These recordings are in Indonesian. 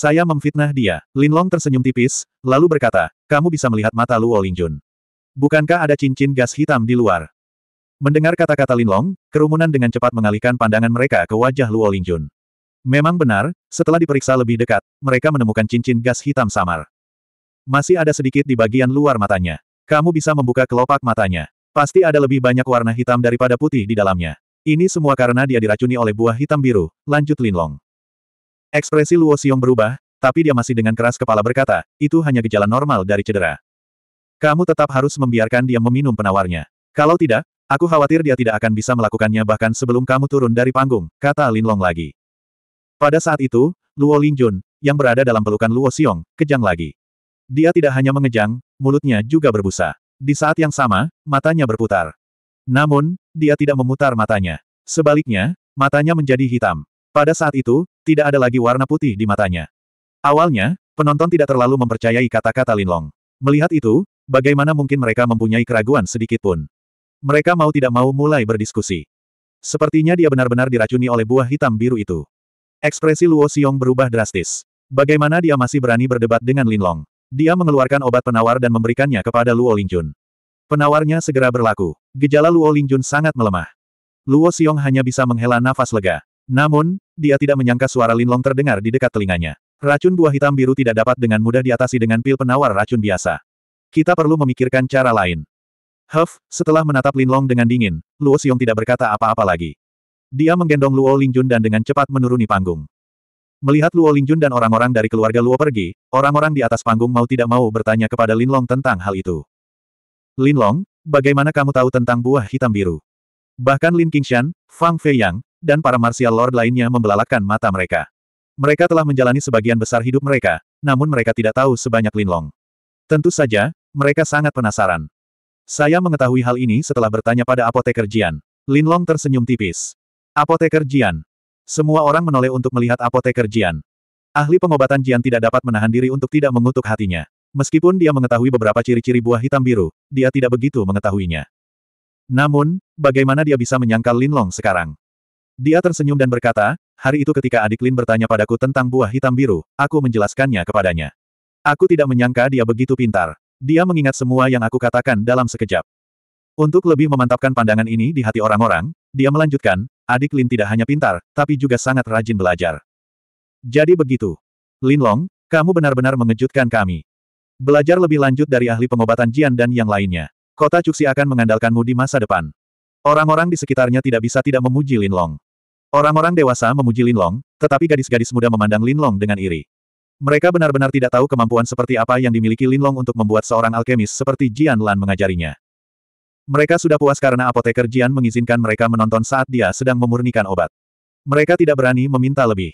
Saya memfitnah dia. Linlong tersenyum tipis, lalu berkata, kamu bisa melihat mata Luo Lingjun. Bukankah ada cincin gas hitam di luar? Mendengar kata-kata Linlong, kerumunan dengan cepat mengalihkan pandangan mereka ke wajah Luo Lingjun. Memang benar, setelah diperiksa lebih dekat, mereka menemukan cincin gas hitam samar. Masih ada sedikit di bagian luar matanya. Kamu bisa membuka kelopak matanya. Pasti ada lebih banyak warna hitam daripada putih di dalamnya. Ini semua karena dia diracuni oleh buah hitam biru, lanjut Linlong. Ekspresi Luo Xiong berubah, tapi dia masih dengan keras kepala berkata, itu hanya gejala normal dari cedera. Kamu tetap harus membiarkan dia meminum penawarnya. Kalau tidak, aku khawatir dia tidak akan bisa melakukannya bahkan sebelum kamu turun dari panggung, kata Lin Long lagi. Pada saat itu, Luo Lingjun, yang berada dalam pelukan Luo Xiong, kejang lagi. Dia tidak hanya mengejang, mulutnya juga berbusa. Di saat yang sama, matanya berputar. Namun, dia tidak memutar matanya. Sebaliknya, matanya menjadi hitam. Pada saat itu, tidak ada lagi warna putih di matanya. Awalnya, penonton tidak terlalu mempercayai kata-kata Linlong. Melihat itu, bagaimana mungkin mereka mempunyai keraguan sedikit pun. Mereka mau tidak mau mulai berdiskusi. Sepertinya dia benar-benar diracuni oleh buah hitam biru itu. Ekspresi Luo Xiong berubah drastis. Bagaimana dia masih berani berdebat dengan Linlong? Dia mengeluarkan obat penawar dan memberikannya kepada Luo Lingjun. Penawarnya segera berlaku. Gejala Luo Lingjun sangat melemah. Luo Xiong hanya bisa menghela nafas lega. Namun, dia tidak menyangka suara Linlong terdengar di dekat telinganya. Racun buah hitam biru tidak dapat dengan mudah diatasi dengan pil penawar racun biasa. Kita perlu memikirkan cara lain. Huff, setelah menatap Linlong dengan dingin, Luo Xiong tidak berkata apa-apa lagi. Dia menggendong Luo Lingjun dan dengan cepat menuruni panggung. Melihat Luo Lingjun dan orang-orang dari keluarga Luo pergi, orang-orang di atas panggung mau tidak mau bertanya kepada Linlong tentang hal itu. Linlong, bagaimana kamu tahu tentang buah hitam biru? Bahkan Lin Qingshan, Fang Feiyang, dan para martial lord lainnya membelalakan mata mereka. Mereka telah menjalani sebagian besar hidup mereka, namun mereka tidak tahu sebanyak Linlong. Tentu saja, mereka sangat penasaran. Saya mengetahui hal ini setelah bertanya pada apoteker Jian. Linlong tersenyum tipis. Apoteker Jian. Semua orang menoleh untuk melihat apoteker Jian. Ahli pengobatan Jian tidak dapat menahan diri untuk tidak mengutuk hatinya. Meskipun dia mengetahui beberapa ciri-ciri buah hitam biru, dia tidak begitu mengetahuinya. Namun, bagaimana dia bisa menyangkal Linlong sekarang? Dia tersenyum dan berkata, hari itu ketika adik Lin bertanya padaku tentang buah hitam biru, aku menjelaskannya kepadanya. Aku tidak menyangka dia begitu pintar. Dia mengingat semua yang aku katakan dalam sekejap. Untuk lebih memantapkan pandangan ini di hati orang-orang, dia melanjutkan, adik Lin tidak hanya pintar, tapi juga sangat rajin belajar. Jadi begitu. Lin Long, kamu benar-benar mengejutkan kami. Belajar lebih lanjut dari ahli pengobatan Jian dan yang lainnya. Kota Cuxi akan mengandalkanmu di masa depan. Orang-orang di sekitarnya tidak bisa tidak memuji Lin Long. Orang-orang dewasa memuji Linlong, tetapi gadis-gadis muda memandang Linlong dengan iri. Mereka benar-benar tidak tahu kemampuan seperti apa yang dimiliki Linlong untuk membuat seorang alkemis seperti Jian Lan mengajarinya. Mereka sudah puas karena apoteker Jian mengizinkan mereka menonton saat dia sedang memurnikan obat. Mereka tidak berani meminta lebih.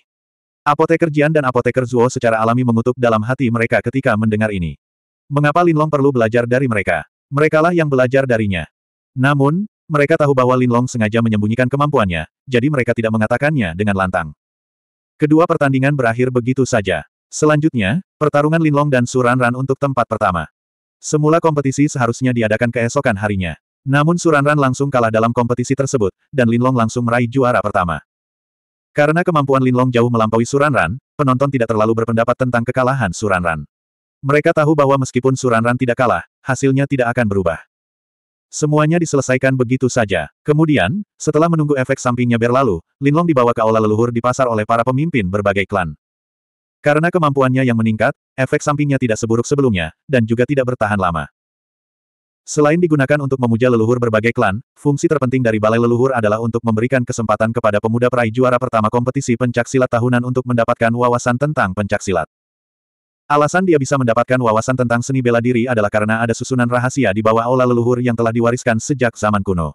Apoteker Jian dan apoteker Zuo secara alami mengutuk dalam hati mereka ketika mendengar ini. Mengapa Linlong perlu belajar dari mereka? Merekalah yang belajar darinya. Namun, mereka tahu bahwa Linlong sengaja menyembunyikan kemampuannya, jadi mereka tidak mengatakannya dengan lantang. Kedua pertandingan berakhir begitu saja. Selanjutnya, pertarungan Linlong dan Suranran untuk tempat pertama. Semula kompetisi seharusnya diadakan keesokan harinya. Namun Suranran langsung kalah dalam kompetisi tersebut, dan Linlong langsung meraih juara pertama. Karena kemampuan Linlong jauh melampaui Suranran, penonton tidak terlalu berpendapat tentang kekalahan Suranran. Mereka tahu bahwa meskipun Suranran tidak kalah, hasilnya tidak akan berubah. Semuanya diselesaikan begitu saja. Kemudian, setelah menunggu efek sampingnya berlalu, Linlong dibawa ke aula leluhur di pasar oleh para pemimpin berbagai klan. Karena kemampuannya yang meningkat, efek sampingnya tidak seburuk sebelumnya, dan juga tidak bertahan lama. Selain digunakan untuk memuja leluhur berbagai klan, fungsi terpenting dari balai leluhur adalah untuk memberikan kesempatan kepada pemuda peraih juara pertama kompetisi pencaksilat tahunan untuk mendapatkan wawasan tentang pencaksilat. Alasan dia bisa mendapatkan wawasan tentang seni bela diri adalah karena ada susunan rahasia di bawah aula leluhur yang telah diwariskan sejak zaman kuno.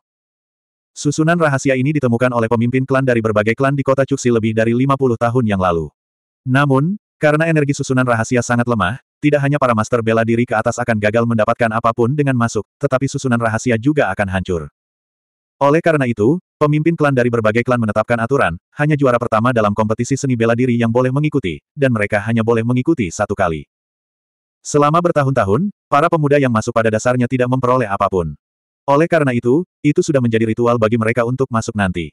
Susunan rahasia ini ditemukan oleh pemimpin klan dari berbagai klan di kota Cuksi lebih dari 50 tahun yang lalu. Namun, karena energi susunan rahasia sangat lemah, tidak hanya para master bela diri ke atas akan gagal mendapatkan apapun dengan masuk, tetapi susunan rahasia juga akan hancur. Oleh karena itu, pemimpin klan dari berbagai klan menetapkan aturan, hanya juara pertama dalam kompetisi seni bela diri yang boleh mengikuti, dan mereka hanya boleh mengikuti satu kali. Selama bertahun-tahun, para pemuda yang masuk pada dasarnya tidak memperoleh apapun. Oleh karena itu, itu sudah menjadi ritual bagi mereka untuk masuk nanti.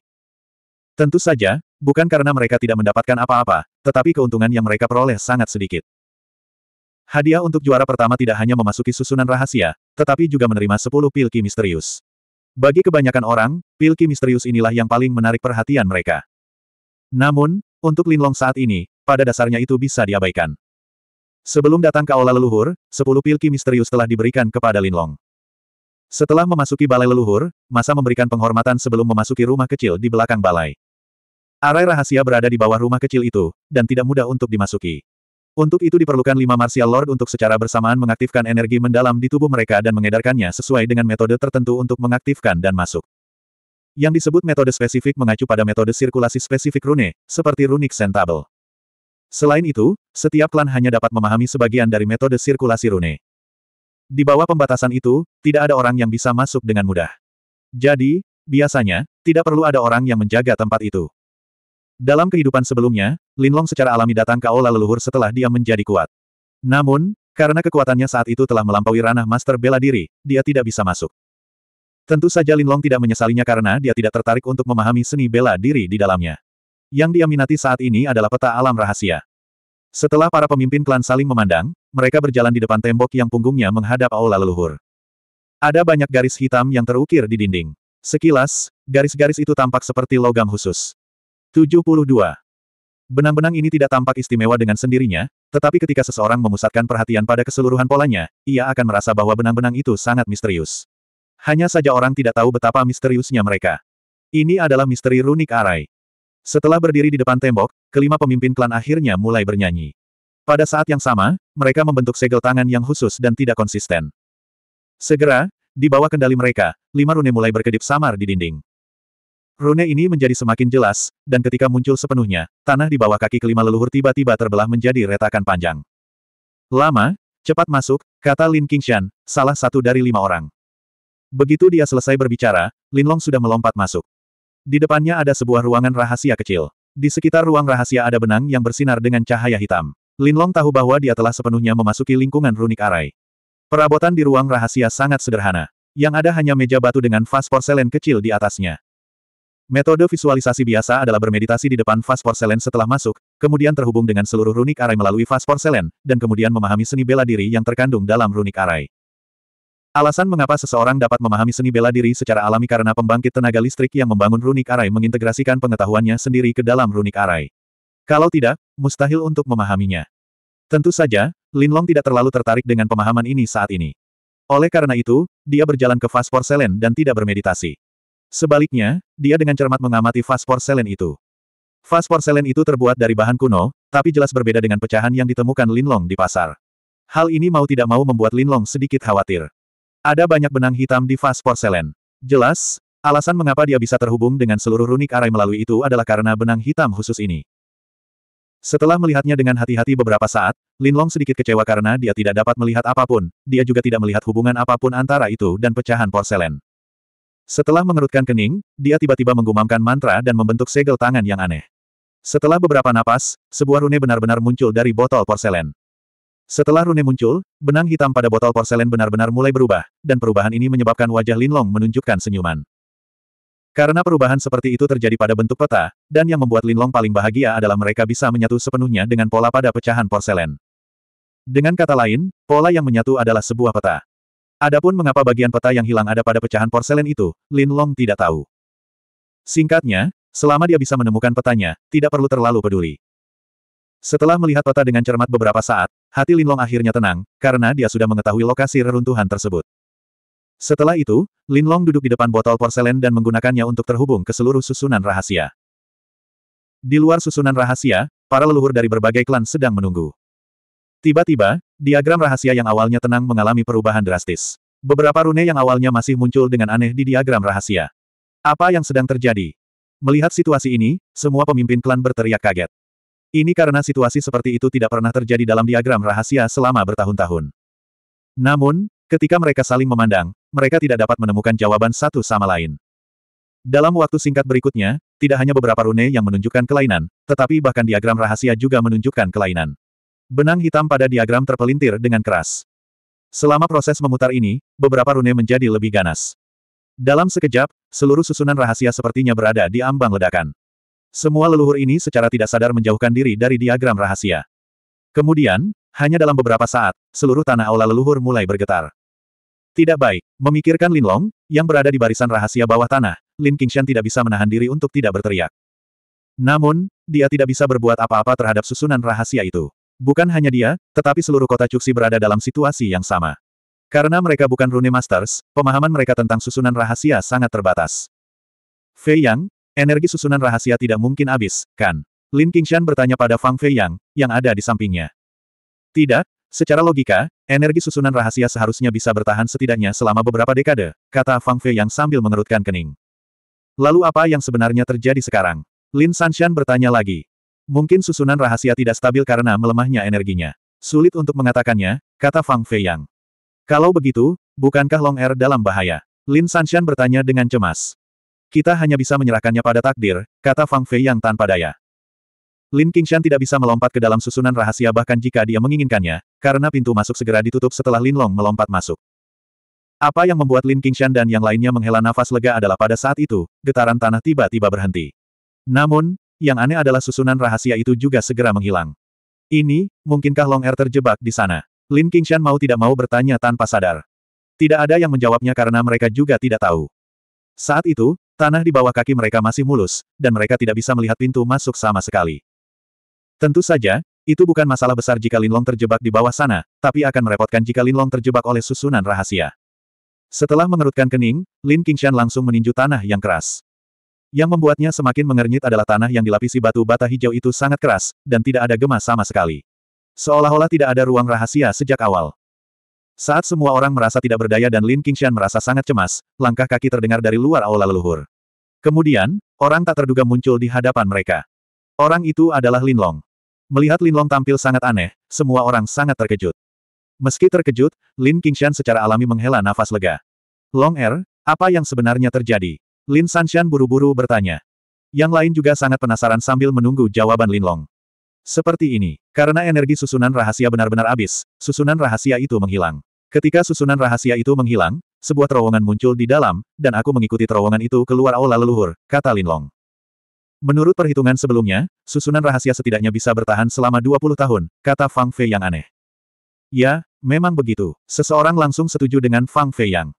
Tentu saja, bukan karena mereka tidak mendapatkan apa-apa, tetapi keuntungan yang mereka peroleh sangat sedikit. Hadiah untuk juara pertama tidak hanya memasuki susunan rahasia, tetapi juga menerima 10 pilki misterius. Bagi kebanyakan orang, pilki misterius inilah yang paling menarik perhatian mereka. Namun, untuk Linlong saat ini, pada dasarnya itu bisa diabaikan. Sebelum datang ke aula leluhur, sepuluh pilki misterius telah diberikan kepada Linlong. Setelah memasuki balai leluhur, masa memberikan penghormatan sebelum memasuki rumah kecil di belakang balai. Arai rahasia berada di bawah rumah kecil itu, dan tidak mudah untuk dimasuki. Untuk itu diperlukan lima martial lord untuk secara bersamaan mengaktifkan energi mendalam di tubuh mereka dan mengedarkannya sesuai dengan metode tertentu untuk mengaktifkan dan masuk. Yang disebut metode spesifik mengacu pada metode sirkulasi spesifik rune, seperti runic sentable. Selain itu, setiap klan hanya dapat memahami sebagian dari metode sirkulasi rune. Di bawah pembatasan itu, tidak ada orang yang bisa masuk dengan mudah. Jadi, biasanya, tidak perlu ada orang yang menjaga tempat itu. Dalam kehidupan sebelumnya, Linlong secara alami datang ke aula leluhur setelah dia menjadi kuat. Namun, karena kekuatannya saat itu telah melampaui ranah master bela diri, dia tidak bisa masuk. Tentu saja Linlong tidak menyesalinya karena dia tidak tertarik untuk memahami seni bela diri di dalamnya. Yang dia minati saat ini adalah peta alam rahasia. Setelah para pemimpin klan saling memandang, mereka berjalan di depan tembok yang punggungnya menghadap aula leluhur. Ada banyak garis hitam yang terukir di dinding. Sekilas, garis-garis itu tampak seperti logam khusus. 72. Benang-benang ini tidak tampak istimewa dengan sendirinya, tetapi ketika seseorang memusatkan perhatian pada keseluruhan polanya, ia akan merasa bahwa benang-benang itu sangat misterius. Hanya saja orang tidak tahu betapa misteriusnya mereka. Ini adalah misteri runik arai. Setelah berdiri di depan tembok, kelima pemimpin klan akhirnya mulai bernyanyi. Pada saat yang sama, mereka membentuk segel tangan yang khusus dan tidak konsisten. Segera, di bawah kendali mereka, lima rune mulai berkedip samar di dinding. Rune ini menjadi semakin jelas, dan ketika muncul sepenuhnya, tanah di bawah kaki kelima leluhur tiba-tiba terbelah menjadi retakan panjang. Lama, cepat masuk, kata Lin Qingshan, salah satu dari lima orang. Begitu dia selesai berbicara, Lin Long sudah melompat masuk. Di depannya ada sebuah ruangan rahasia kecil. Di sekitar ruang rahasia ada benang yang bersinar dengan cahaya hitam. Lin Long tahu bahwa dia telah sepenuhnya memasuki lingkungan runik arai. Perabotan di ruang rahasia sangat sederhana. Yang ada hanya meja batu dengan vas porselen kecil di atasnya. Metode visualisasi biasa adalah bermeditasi di depan vas porselen setelah masuk, kemudian terhubung dengan seluruh runik arai melalui vas porselen, dan kemudian memahami seni bela diri yang terkandung dalam runik arai. Alasan mengapa seseorang dapat memahami seni bela diri secara alami karena pembangkit tenaga listrik yang membangun runik arai mengintegrasikan pengetahuannya sendiri ke dalam runik arai. Kalau tidak, mustahil untuk memahaminya. Tentu saja, Lin Long tidak terlalu tertarik dengan pemahaman ini saat ini. Oleh karena itu, dia berjalan ke vas porselen dan tidak bermeditasi. Sebaliknya, dia dengan cermat mengamati vas porselen itu. Vas porselen itu terbuat dari bahan kuno, tapi jelas berbeda dengan pecahan yang ditemukan Linlong di pasar. Hal ini mau tidak mau membuat Linlong sedikit khawatir. Ada banyak benang hitam di vas porselen. Jelas, alasan mengapa dia bisa terhubung dengan seluruh runik arai melalui itu adalah karena benang hitam khusus ini. Setelah melihatnya dengan hati-hati beberapa saat, Linlong sedikit kecewa karena dia tidak dapat melihat apapun, dia juga tidak melihat hubungan apapun antara itu dan pecahan porselen. Setelah mengerutkan kening, dia tiba-tiba menggumamkan mantra dan membentuk segel tangan yang aneh. Setelah beberapa napas, sebuah rune benar-benar muncul dari botol porselen. Setelah rune muncul, benang hitam pada botol porselen benar-benar mulai berubah, dan perubahan ini menyebabkan wajah Lin Long menunjukkan senyuman. Karena perubahan seperti itu terjadi pada bentuk peta, dan yang membuat Lin Long paling bahagia adalah mereka bisa menyatu sepenuhnya dengan pola pada pecahan porselen. Dengan kata lain, pola yang menyatu adalah sebuah peta. Adapun mengapa bagian peta yang hilang ada pada pecahan porselen itu, Lin Long tidak tahu. Singkatnya, selama dia bisa menemukan petanya, tidak perlu terlalu peduli. Setelah melihat peta dengan cermat beberapa saat, hati Lin Long akhirnya tenang, karena dia sudah mengetahui lokasi reruntuhan tersebut. Setelah itu, Lin Long duduk di depan botol porselen dan menggunakannya untuk terhubung ke seluruh susunan rahasia. Di luar susunan rahasia, para leluhur dari berbagai klan sedang menunggu. Tiba-tiba, Diagram rahasia yang awalnya tenang mengalami perubahan drastis. Beberapa rune yang awalnya masih muncul dengan aneh di diagram rahasia. Apa yang sedang terjadi? Melihat situasi ini, semua pemimpin klan berteriak kaget. Ini karena situasi seperti itu tidak pernah terjadi dalam diagram rahasia selama bertahun-tahun. Namun, ketika mereka saling memandang, mereka tidak dapat menemukan jawaban satu sama lain. Dalam waktu singkat berikutnya, tidak hanya beberapa rune yang menunjukkan kelainan, tetapi bahkan diagram rahasia juga menunjukkan kelainan. Benang hitam pada diagram terpelintir dengan keras. Selama proses memutar ini, beberapa rune menjadi lebih ganas. Dalam sekejap, seluruh susunan rahasia sepertinya berada di ambang ledakan. Semua leluhur ini secara tidak sadar menjauhkan diri dari diagram rahasia. Kemudian, hanya dalam beberapa saat, seluruh tanah aula leluhur mulai bergetar. Tidak baik, memikirkan Lin Long, yang berada di barisan rahasia bawah tanah, Lin Qingshan tidak bisa menahan diri untuk tidak berteriak. Namun, dia tidak bisa berbuat apa-apa terhadap susunan rahasia itu. Bukan hanya dia, tetapi seluruh kota Cuksi berada dalam situasi yang sama. Karena mereka bukan Rune Masters, pemahaman mereka tentang susunan rahasia sangat terbatas. Fei Yang, energi susunan rahasia tidak mungkin habis, kan? Lin Qingshan bertanya pada Fang Fei Yang, yang ada di sampingnya. Tidak, secara logika, energi susunan rahasia seharusnya bisa bertahan setidaknya selama beberapa dekade, kata Fang Fei Yang sambil mengerutkan kening. Lalu apa yang sebenarnya terjadi sekarang? Lin Sanshan bertanya lagi. Mungkin susunan rahasia tidak stabil karena melemahnya energinya. Sulit untuk mengatakannya, kata Fang Fei Yang. Kalau begitu, bukankah Long Er dalam bahaya? Lin Sanshan bertanya dengan cemas. Kita hanya bisa menyerahkannya pada takdir, kata Fang Fei Yang tanpa daya. Lin Qingshan tidak bisa melompat ke dalam susunan rahasia bahkan jika dia menginginkannya, karena pintu masuk segera ditutup setelah Lin Long melompat masuk. Apa yang membuat Lin Qingshan dan yang lainnya menghela nafas lega adalah pada saat itu, getaran tanah tiba-tiba berhenti. Namun, yang aneh adalah susunan rahasia itu juga segera menghilang. Ini, mungkinkah Long Er terjebak di sana? Lin Qingshan mau tidak mau bertanya tanpa sadar. Tidak ada yang menjawabnya karena mereka juga tidak tahu. Saat itu, tanah di bawah kaki mereka masih mulus, dan mereka tidak bisa melihat pintu masuk sama sekali. Tentu saja, itu bukan masalah besar jika Linlong terjebak di bawah sana, tapi akan merepotkan jika Linlong terjebak oleh susunan rahasia. Setelah mengerutkan kening, Lin Qingshan langsung meninju tanah yang keras. Yang membuatnya semakin mengernyit adalah tanah yang dilapisi batu bata hijau itu sangat keras, dan tidak ada gema sama sekali. Seolah-olah tidak ada ruang rahasia sejak awal. Saat semua orang merasa tidak berdaya dan Lin Qingshan merasa sangat cemas, langkah kaki terdengar dari luar aula leluhur. Kemudian, orang tak terduga muncul di hadapan mereka. Orang itu adalah Lin Long. Melihat Lin Long tampil sangat aneh, semua orang sangat terkejut. Meski terkejut, Lin Qingshan secara alami menghela nafas lega. Long Er, apa yang sebenarnya terjadi? Lin Sanshan buru-buru bertanya. Yang lain juga sangat penasaran sambil menunggu jawaban Lin Long. Seperti ini, karena energi susunan rahasia benar-benar habis, susunan rahasia itu menghilang. Ketika susunan rahasia itu menghilang, sebuah terowongan muncul di dalam, dan aku mengikuti terowongan itu keluar aula leluhur, kata Lin Long. Menurut perhitungan sebelumnya, susunan rahasia setidaknya bisa bertahan selama 20 tahun, kata Fang Fei yang aneh. Ya, memang begitu. Seseorang langsung setuju dengan Fang Fei yang.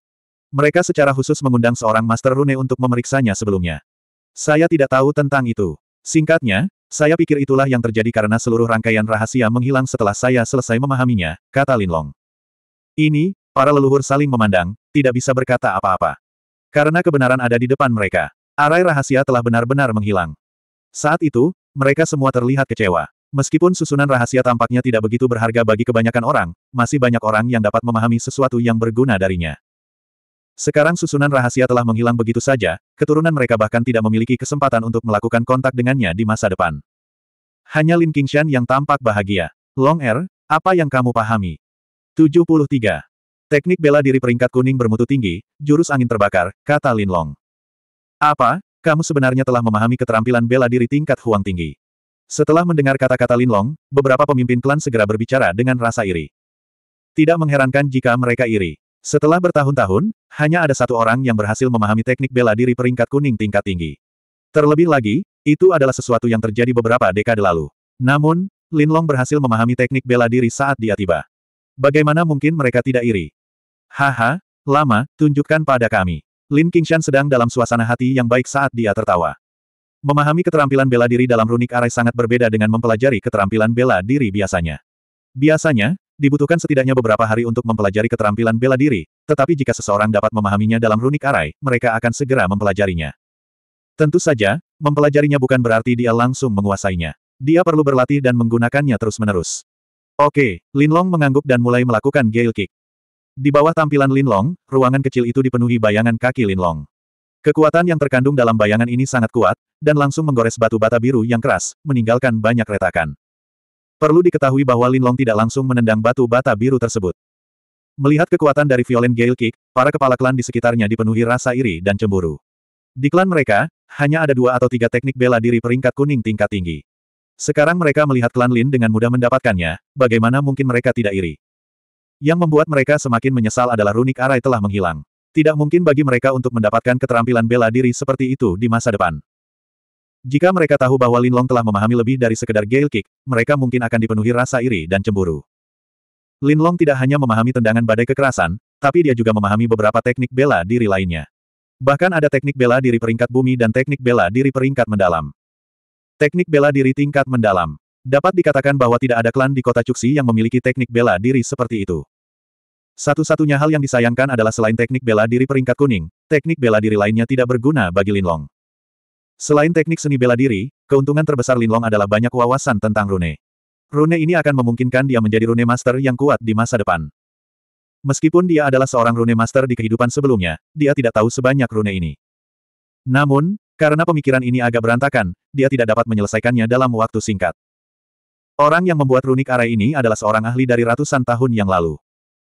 Mereka secara khusus mengundang seorang Master Rune untuk memeriksanya sebelumnya. Saya tidak tahu tentang itu. Singkatnya, saya pikir itulah yang terjadi karena seluruh rangkaian rahasia menghilang setelah saya selesai memahaminya, kata Lin Long. Ini, para leluhur saling memandang, tidak bisa berkata apa-apa. Karena kebenaran ada di depan mereka. Arai rahasia telah benar-benar menghilang. Saat itu, mereka semua terlihat kecewa. Meskipun susunan rahasia tampaknya tidak begitu berharga bagi kebanyakan orang, masih banyak orang yang dapat memahami sesuatu yang berguna darinya. Sekarang susunan rahasia telah menghilang begitu saja, keturunan mereka bahkan tidak memiliki kesempatan untuk melakukan kontak dengannya di masa depan. Hanya Lin Qingshan yang tampak bahagia. Long Er, apa yang kamu pahami? 73. Teknik bela diri peringkat kuning bermutu tinggi, jurus angin terbakar, kata Lin Long. Apa, kamu sebenarnya telah memahami keterampilan bela diri tingkat huang tinggi? Setelah mendengar kata-kata Lin Long, beberapa pemimpin klan segera berbicara dengan rasa iri. Tidak mengherankan jika mereka iri. Setelah bertahun-tahun, hanya ada satu orang yang berhasil memahami teknik bela diri peringkat kuning tingkat tinggi. Terlebih lagi, itu adalah sesuatu yang terjadi beberapa dekade lalu. Namun, Lin Long berhasil memahami teknik bela diri saat dia tiba. Bagaimana mungkin mereka tidak iri? Haha, lama, tunjukkan pada kami. Lin Qingshan sedang dalam suasana hati yang baik saat dia tertawa. Memahami keterampilan bela diri dalam runik arai sangat berbeda dengan mempelajari keterampilan bela diri biasanya. Biasanya, Dibutuhkan setidaknya beberapa hari untuk mempelajari keterampilan bela diri, tetapi jika seseorang dapat memahaminya dalam runik arai, mereka akan segera mempelajarinya. Tentu saja, mempelajarinya bukan berarti dia langsung menguasainya. Dia perlu berlatih dan menggunakannya terus-menerus. Oke, Lin Long mengangguk dan mulai melakukan gale kick. Di bawah tampilan Lin Long, ruangan kecil itu dipenuhi bayangan kaki Lin Long. Kekuatan yang terkandung dalam bayangan ini sangat kuat, dan langsung menggores batu bata biru yang keras, meninggalkan banyak retakan. Perlu diketahui bahwa Lin Long tidak langsung menendang batu bata biru tersebut. Melihat kekuatan dari Violent Gale Kick, para kepala klan di sekitarnya dipenuhi rasa iri dan cemburu. Di klan mereka, hanya ada dua atau tiga teknik bela diri peringkat kuning tingkat tinggi. Sekarang mereka melihat klan Lin dengan mudah mendapatkannya, bagaimana mungkin mereka tidak iri? Yang membuat mereka semakin menyesal adalah runik arai telah menghilang. Tidak mungkin bagi mereka untuk mendapatkan keterampilan bela diri seperti itu di masa depan. Jika mereka tahu bahwa Lin Long telah memahami lebih dari sekedar Gale Kick, mereka mungkin akan dipenuhi rasa iri dan cemburu. Lin Long tidak hanya memahami tendangan badai kekerasan, tapi dia juga memahami beberapa teknik bela diri lainnya. Bahkan ada teknik bela diri peringkat bumi dan teknik bela diri peringkat mendalam. Teknik bela diri tingkat mendalam. Dapat dikatakan bahwa tidak ada klan di kota Cuxi yang memiliki teknik bela diri seperti itu. Satu-satunya hal yang disayangkan adalah selain teknik bela diri peringkat kuning, teknik bela diri lainnya tidak berguna bagi Lin Long. Selain teknik seni bela diri, keuntungan terbesar Linlong adalah banyak wawasan tentang rune. Rune ini akan memungkinkan dia menjadi rune master yang kuat di masa depan. Meskipun dia adalah seorang rune master di kehidupan sebelumnya, dia tidak tahu sebanyak rune ini. Namun, karena pemikiran ini agak berantakan, dia tidak dapat menyelesaikannya dalam waktu singkat. Orang yang membuat runik array ini adalah seorang ahli dari ratusan tahun yang lalu.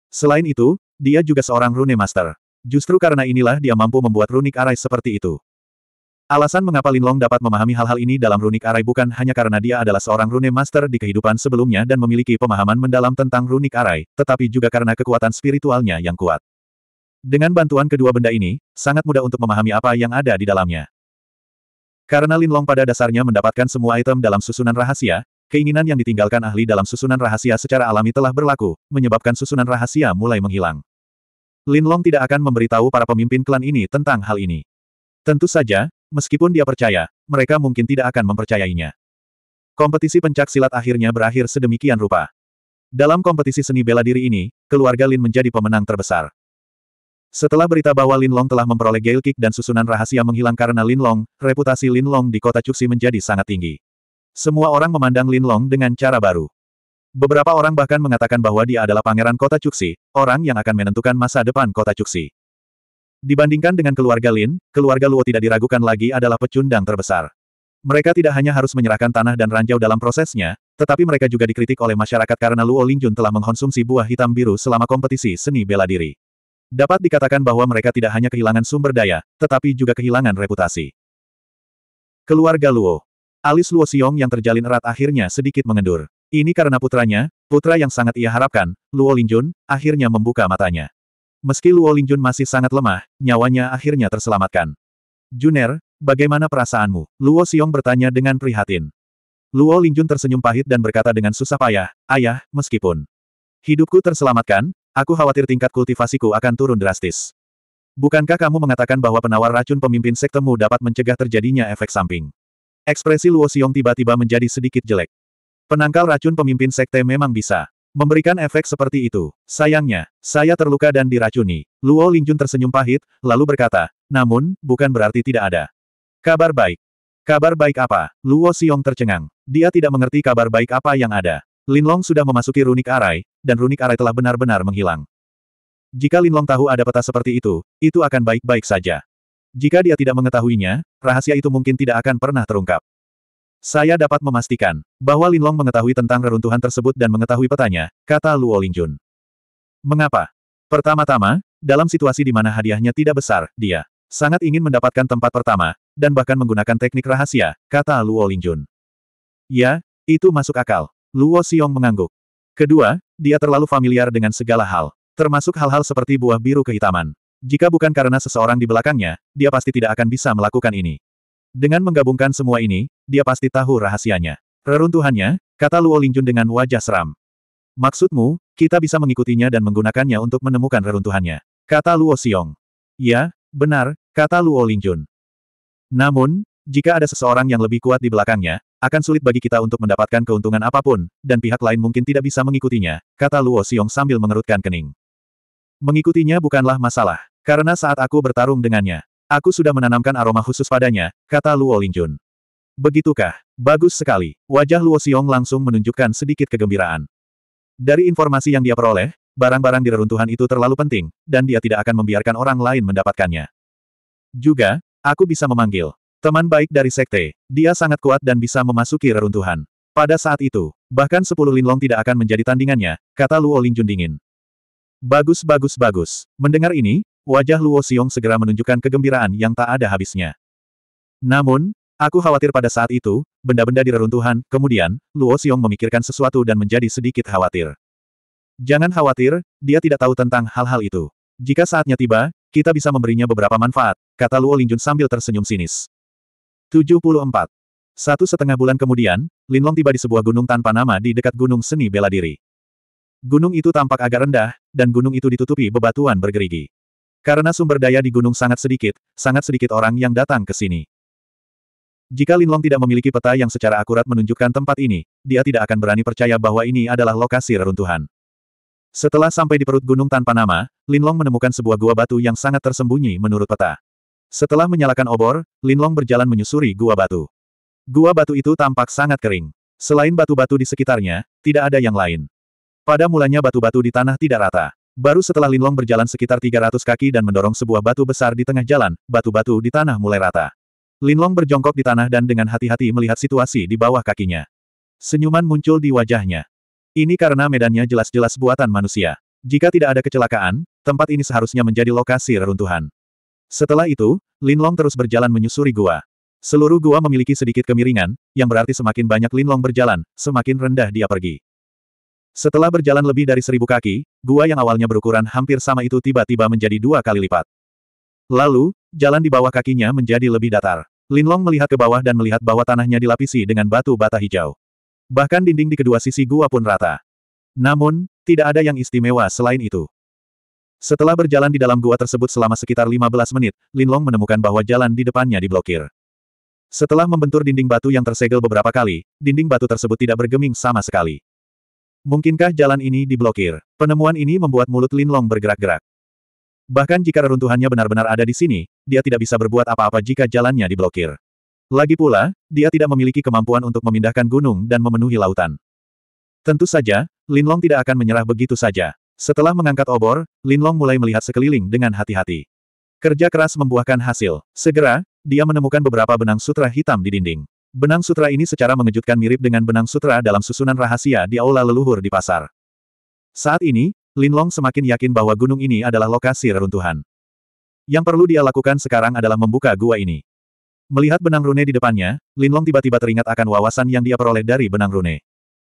Selain itu, dia juga seorang rune master. Justru karena inilah dia mampu membuat runik array seperti itu. Alasan mengapa Linlong dapat memahami hal-hal ini dalam runik arai bukan hanya karena dia adalah seorang rune master di kehidupan sebelumnya dan memiliki pemahaman mendalam tentang runik arai, tetapi juga karena kekuatan spiritualnya yang kuat. Dengan bantuan kedua benda ini, sangat mudah untuk memahami apa yang ada di dalamnya. Karena Linlong pada dasarnya mendapatkan semua item dalam susunan rahasia, keinginan yang ditinggalkan ahli dalam susunan rahasia secara alami telah berlaku, menyebabkan susunan rahasia mulai menghilang. Linlong tidak akan memberitahu para pemimpin klan ini tentang hal ini. Tentu saja, Meskipun dia percaya, mereka mungkin tidak akan mempercayainya. Kompetisi pencak silat akhirnya berakhir sedemikian rupa. Dalam kompetisi seni bela diri ini, keluarga Lin menjadi pemenang terbesar. Setelah berita bahwa Lin Long telah memperoleh Gale Kick dan susunan rahasia menghilang karena Lin Long, reputasi Lin Long di kota Cuxi menjadi sangat tinggi. Semua orang memandang Lin Long dengan cara baru. Beberapa orang bahkan mengatakan bahwa dia adalah pangeran kota Cuxi, orang yang akan menentukan masa depan kota Cuxi. Dibandingkan dengan keluarga Lin, keluarga Luo tidak diragukan lagi adalah pecundang terbesar. Mereka tidak hanya harus menyerahkan tanah dan ranjau dalam prosesnya, tetapi mereka juga dikritik oleh masyarakat karena Luo Lingjun telah mengkonsumsi buah hitam biru selama kompetisi seni bela diri. Dapat dikatakan bahwa mereka tidak hanya kehilangan sumber daya, tetapi juga kehilangan reputasi. Keluarga Luo Alis Luo Xiong yang terjalin erat akhirnya sedikit mengendur. Ini karena putranya, putra yang sangat ia harapkan, Luo Lingjun, akhirnya membuka matanya. Meski Luo Lingjun masih sangat lemah, nyawanya akhirnya terselamatkan. Juner, bagaimana perasaanmu? Luo Xiong bertanya dengan prihatin. Luo Lingjun tersenyum pahit dan berkata dengan susah payah, Ayah, meskipun hidupku terselamatkan, aku khawatir tingkat kultivasiku akan turun drastis. Bukankah kamu mengatakan bahwa penawar racun pemimpin sektemu dapat mencegah terjadinya efek samping? Ekspresi Luo Xiong tiba-tiba menjadi sedikit jelek. Penangkal racun pemimpin sekte memang bisa. Memberikan efek seperti itu. Sayangnya, saya terluka dan diracuni. Luo Lingjun tersenyum pahit, lalu berkata, namun, bukan berarti tidak ada. Kabar baik. Kabar baik apa? Luo Xiong tercengang. Dia tidak mengerti kabar baik apa yang ada. Linlong sudah memasuki runik arai, dan runik arai telah benar-benar menghilang. Jika Linlong tahu ada peta seperti itu, itu akan baik-baik saja. Jika dia tidak mengetahuinya, rahasia itu mungkin tidak akan pernah terungkap. Saya dapat memastikan bahwa Linlong mengetahui tentang reruntuhan tersebut dan mengetahui petanya, kata Luo Lingjun. Mengapa? Pertama-tama, dalam situasi di mana hadiahnya tidak besar, dia sangat ingin mendapatkan tempat pertama, dan bahkan menggunakan teknik rahasia, kata Luo Lingjun. Ya, itu masuk akal. Luo Xiong mengangguk. Kedua, dia terlalu familiar dengan segala hal, termasuk hal-hal seperti buah biru kehitaman. Jika bukan karena seseorang di belakangnya, dia pasti tidak akan bisa melakukan ini. Dengan menggabungkan semua ini, dia pasti tahu rahasianya. Reruntuhannya, kata Luo Lingjun dengan wajah seram. Maksudmu, kita bisa mengikutinya dan menggunakannya untuk menemukan reruntuhannya. Kata Luo Xiong. Ya, benar, kata Luo Lingjun. Namun, jika ada seseorang yang lebih kuat di belakangnya, akan sulit bagi kita untuk mendapatkan keuntungan apapun, dan pihak lain mungkin tidak bisa mengikutinya, kata Luo Xiong sambil mengerutkan kening. Mengikutinya bukanlah masalah, karena saat aku bertarung dengannya, Aku sudah menanamkan aroma khusus padanya, kata Luo Lingjun. Begitukah? Bagus sekali. Wajah Luo Xiong langsung menunjukkan sedikit kegembiraan. Dari informasi yang dia peroleh, barang-barang di reruntuhan itu terlalu penting, dan dia tidak akan membiarkan orang lain mendapatkannya. Juga, aku bisa memanggil teman baik dari sekte. Dia sangat kuat dan bisa memasuki reruntuhan. Pada saat itu, bahkan sepuluh linlong tidak akan menjadi tandingannya, kata Luo Lingjun dingin. Bagus bagus bagus. Mendengar ini, Wajah Luo Xiong segera menunjukkan kegembiraan yang tak ada habisnya. Namun, aku khawatir pada saat itu, benda-benda di reruntuhan, kemudian, Luo Xiong memikirkan sesuatu dan menjadi sedikit khawatir. Jangan khawatir, dia tidak tahu tentang hal-hal itu. Jika saatnya tiba, kita bisa memberinya beberapa manfaat, kata Luo Lingjun sambil tersenyum sinis. 74. Satu setengah bulan kemudian, Linlong tiba di sebuah gunung tanpa nama di dekat gunung seni bela diri. Gunung itu tampak agak rendah, dan gunung itu ditutupi bebatuan bergerigi. Karena sumber daya di gunung sangat sedikit, sangat sedikit orang yang datang ke sini. Jika Linlong tidak memiliki peta yang secara akurat menunjukkan tempat ini, dia tidak akan berani percaya bahwa ini adalah lokasi reruntuhan. Setelah sampai di perut gunung tanpa nama, Linlong menemukan sebuah gua batu yang sangat tersembunyi menurut peta. Setelah menyalakan obor, Linlong berjalan menyusuri gua batu. Gua batu itu tampak sangat kering. Selain batu-batu di sekitarnya, tidak ada yang lain. Pada mulanya batu-batu di tanah tidak rata. Baru setelah Linlong berjalan sekitar 300 kaki dan mendorong sebuah batu besar di tengah jalan, batu-batu di tanah mulai rata. Linlong berjongkok di tanah dan dengan hati-hati melihat situasi di bawah kakinya. Senyuman muncul di wajahnya. Ini karena medannya jelas-jelas buatan manusia. Jika tidak ada kecelakaan, tempat ini seharusnya menjadi lokasi reruntuhan. Setelah itu, Linlong terus berjalan menyusuri gua. Seluruh gua memiliki sedikit kemiringan, yang berarti semakin banyak Linlong berjalan, semakin rendah dia pergi. Setelah berjalan lebih dari seribu kaki, gua yang awalnya berukuran hampir sama itu tiba-tiba menjadi dua kali lipat. Lalu, jalan di bawah kakinya menjadi lebih datar. Linlong melihat ke bawah dan melihat bahwa tanahnya dilapisi dengan batu bata hijau. Bahkan dinding di kedua sisi gua pun rata. Namun, tidak ada yang istimewa selain itu. Setelah berjalan di dalam gua tersebut selama sekitar 15 menit, Linlong menemukan bahwa jalan di depannya diblokir. Setelah membentur dinding batu yang tersegel beberapa kali, dinding batu tersebut tidak bergeming sama sekali. Mungkinkah jalan ini diblokir? Penemuan ini membuat mulut Linlong bergerak-gerak. Bahkan jika reruntuhannya benar-benar ada di sini, dia tidak bisa berbuat apa-apa jika jalannya diblokir. Lagi pula, dia tidak memiliki kemampuan untuk memindahkan gunung dan memenuhi lautan. Tentu saja, Linlong tidak akan menyerah begitu saja. Setelah mengangkat obor, Linlong mulai melihat sekeliling dengan hati-hati. Kerja keras membuahkan hasil. Segera, dia menemukan beberapa benang sutra hitam di dinding. Benang sutra ini secara mengejutkan mirip dengan benang sutra dalam susunan rahasia di aula leluhur di pasar. Saat ini, Linlong semakin yakin bahwa gunung ini adalah lokasi reruntuhan. Yang perlu dia lakukan sekarang adalah membuka gua ini. Melihat benang rune di depannya, Linlong tiba-tiba teringat akan wawasan yang dia peroleh dari benang rune.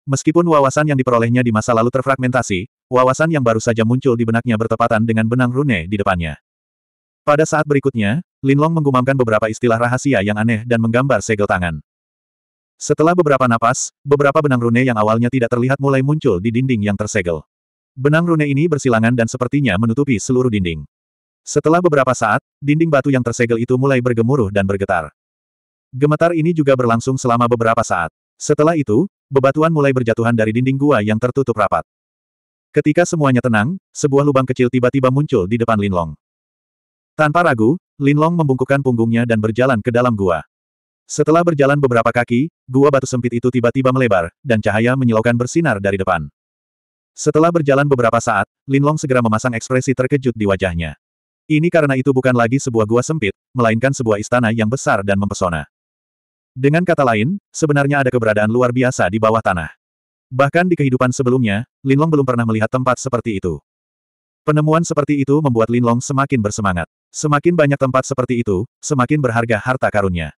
Meskipun wawasan yang diperolehnya di masa lalu terfragmentasi, wawasan yang baru saja muncul di benaknya bertepatan dengan benang rune di depannya. Pada saat berikutnya, Linlong menggumamkan beberapa istilah rahasia yang aneh dan menggambar segel tangan. Setelah beberapa napas, beberapa benang rune yang awalnya tidak terlihat mulai muncul di dinding yang tersegel. Benang rune ini bersilangan dan sepertinya menutupi seluruh dinding. Setelah beberapa saat, dinding batu yang tersegel itu mulai bergemuruh dan bergetar. Gemetar ini juga berlangsung selama beberapa saat. Setelah itu, bebatuan mulai berjatuhan dari dinding gua yang tertutup rapat. Ketika semuanya tenang, sebuah lubang kecil tiba-tiba muncul di depan Linlong. Tanpa ragu, Linlong membungkukkan punggungnya dan berjalan ke dalam gua. Setelah berjalan beberapa kaki, gua batu sempit itu tiba-tiba melebar, dan cahaya menyilaukan bersinar dari depan. Setelah berjalan beberapa saat, Linlong segera memasang ekspresi terkejut di wajahnya. Ini karena itu bukan lagi sebuah gua sempit, melainkan sebuah istana yang besar dan mempesona. Dengan kata lain, sebenarnya ada keberadaan luar biasa di bawah tanah. Bahkan di kehidupan sebelumnya, Linlong belum pernah melihat tempat seperti itu. Penemuan seperti itu membuat Linlong semakin bersemangat. Semakin banyak tempat seperti itu, semakin berharga harta karunnya.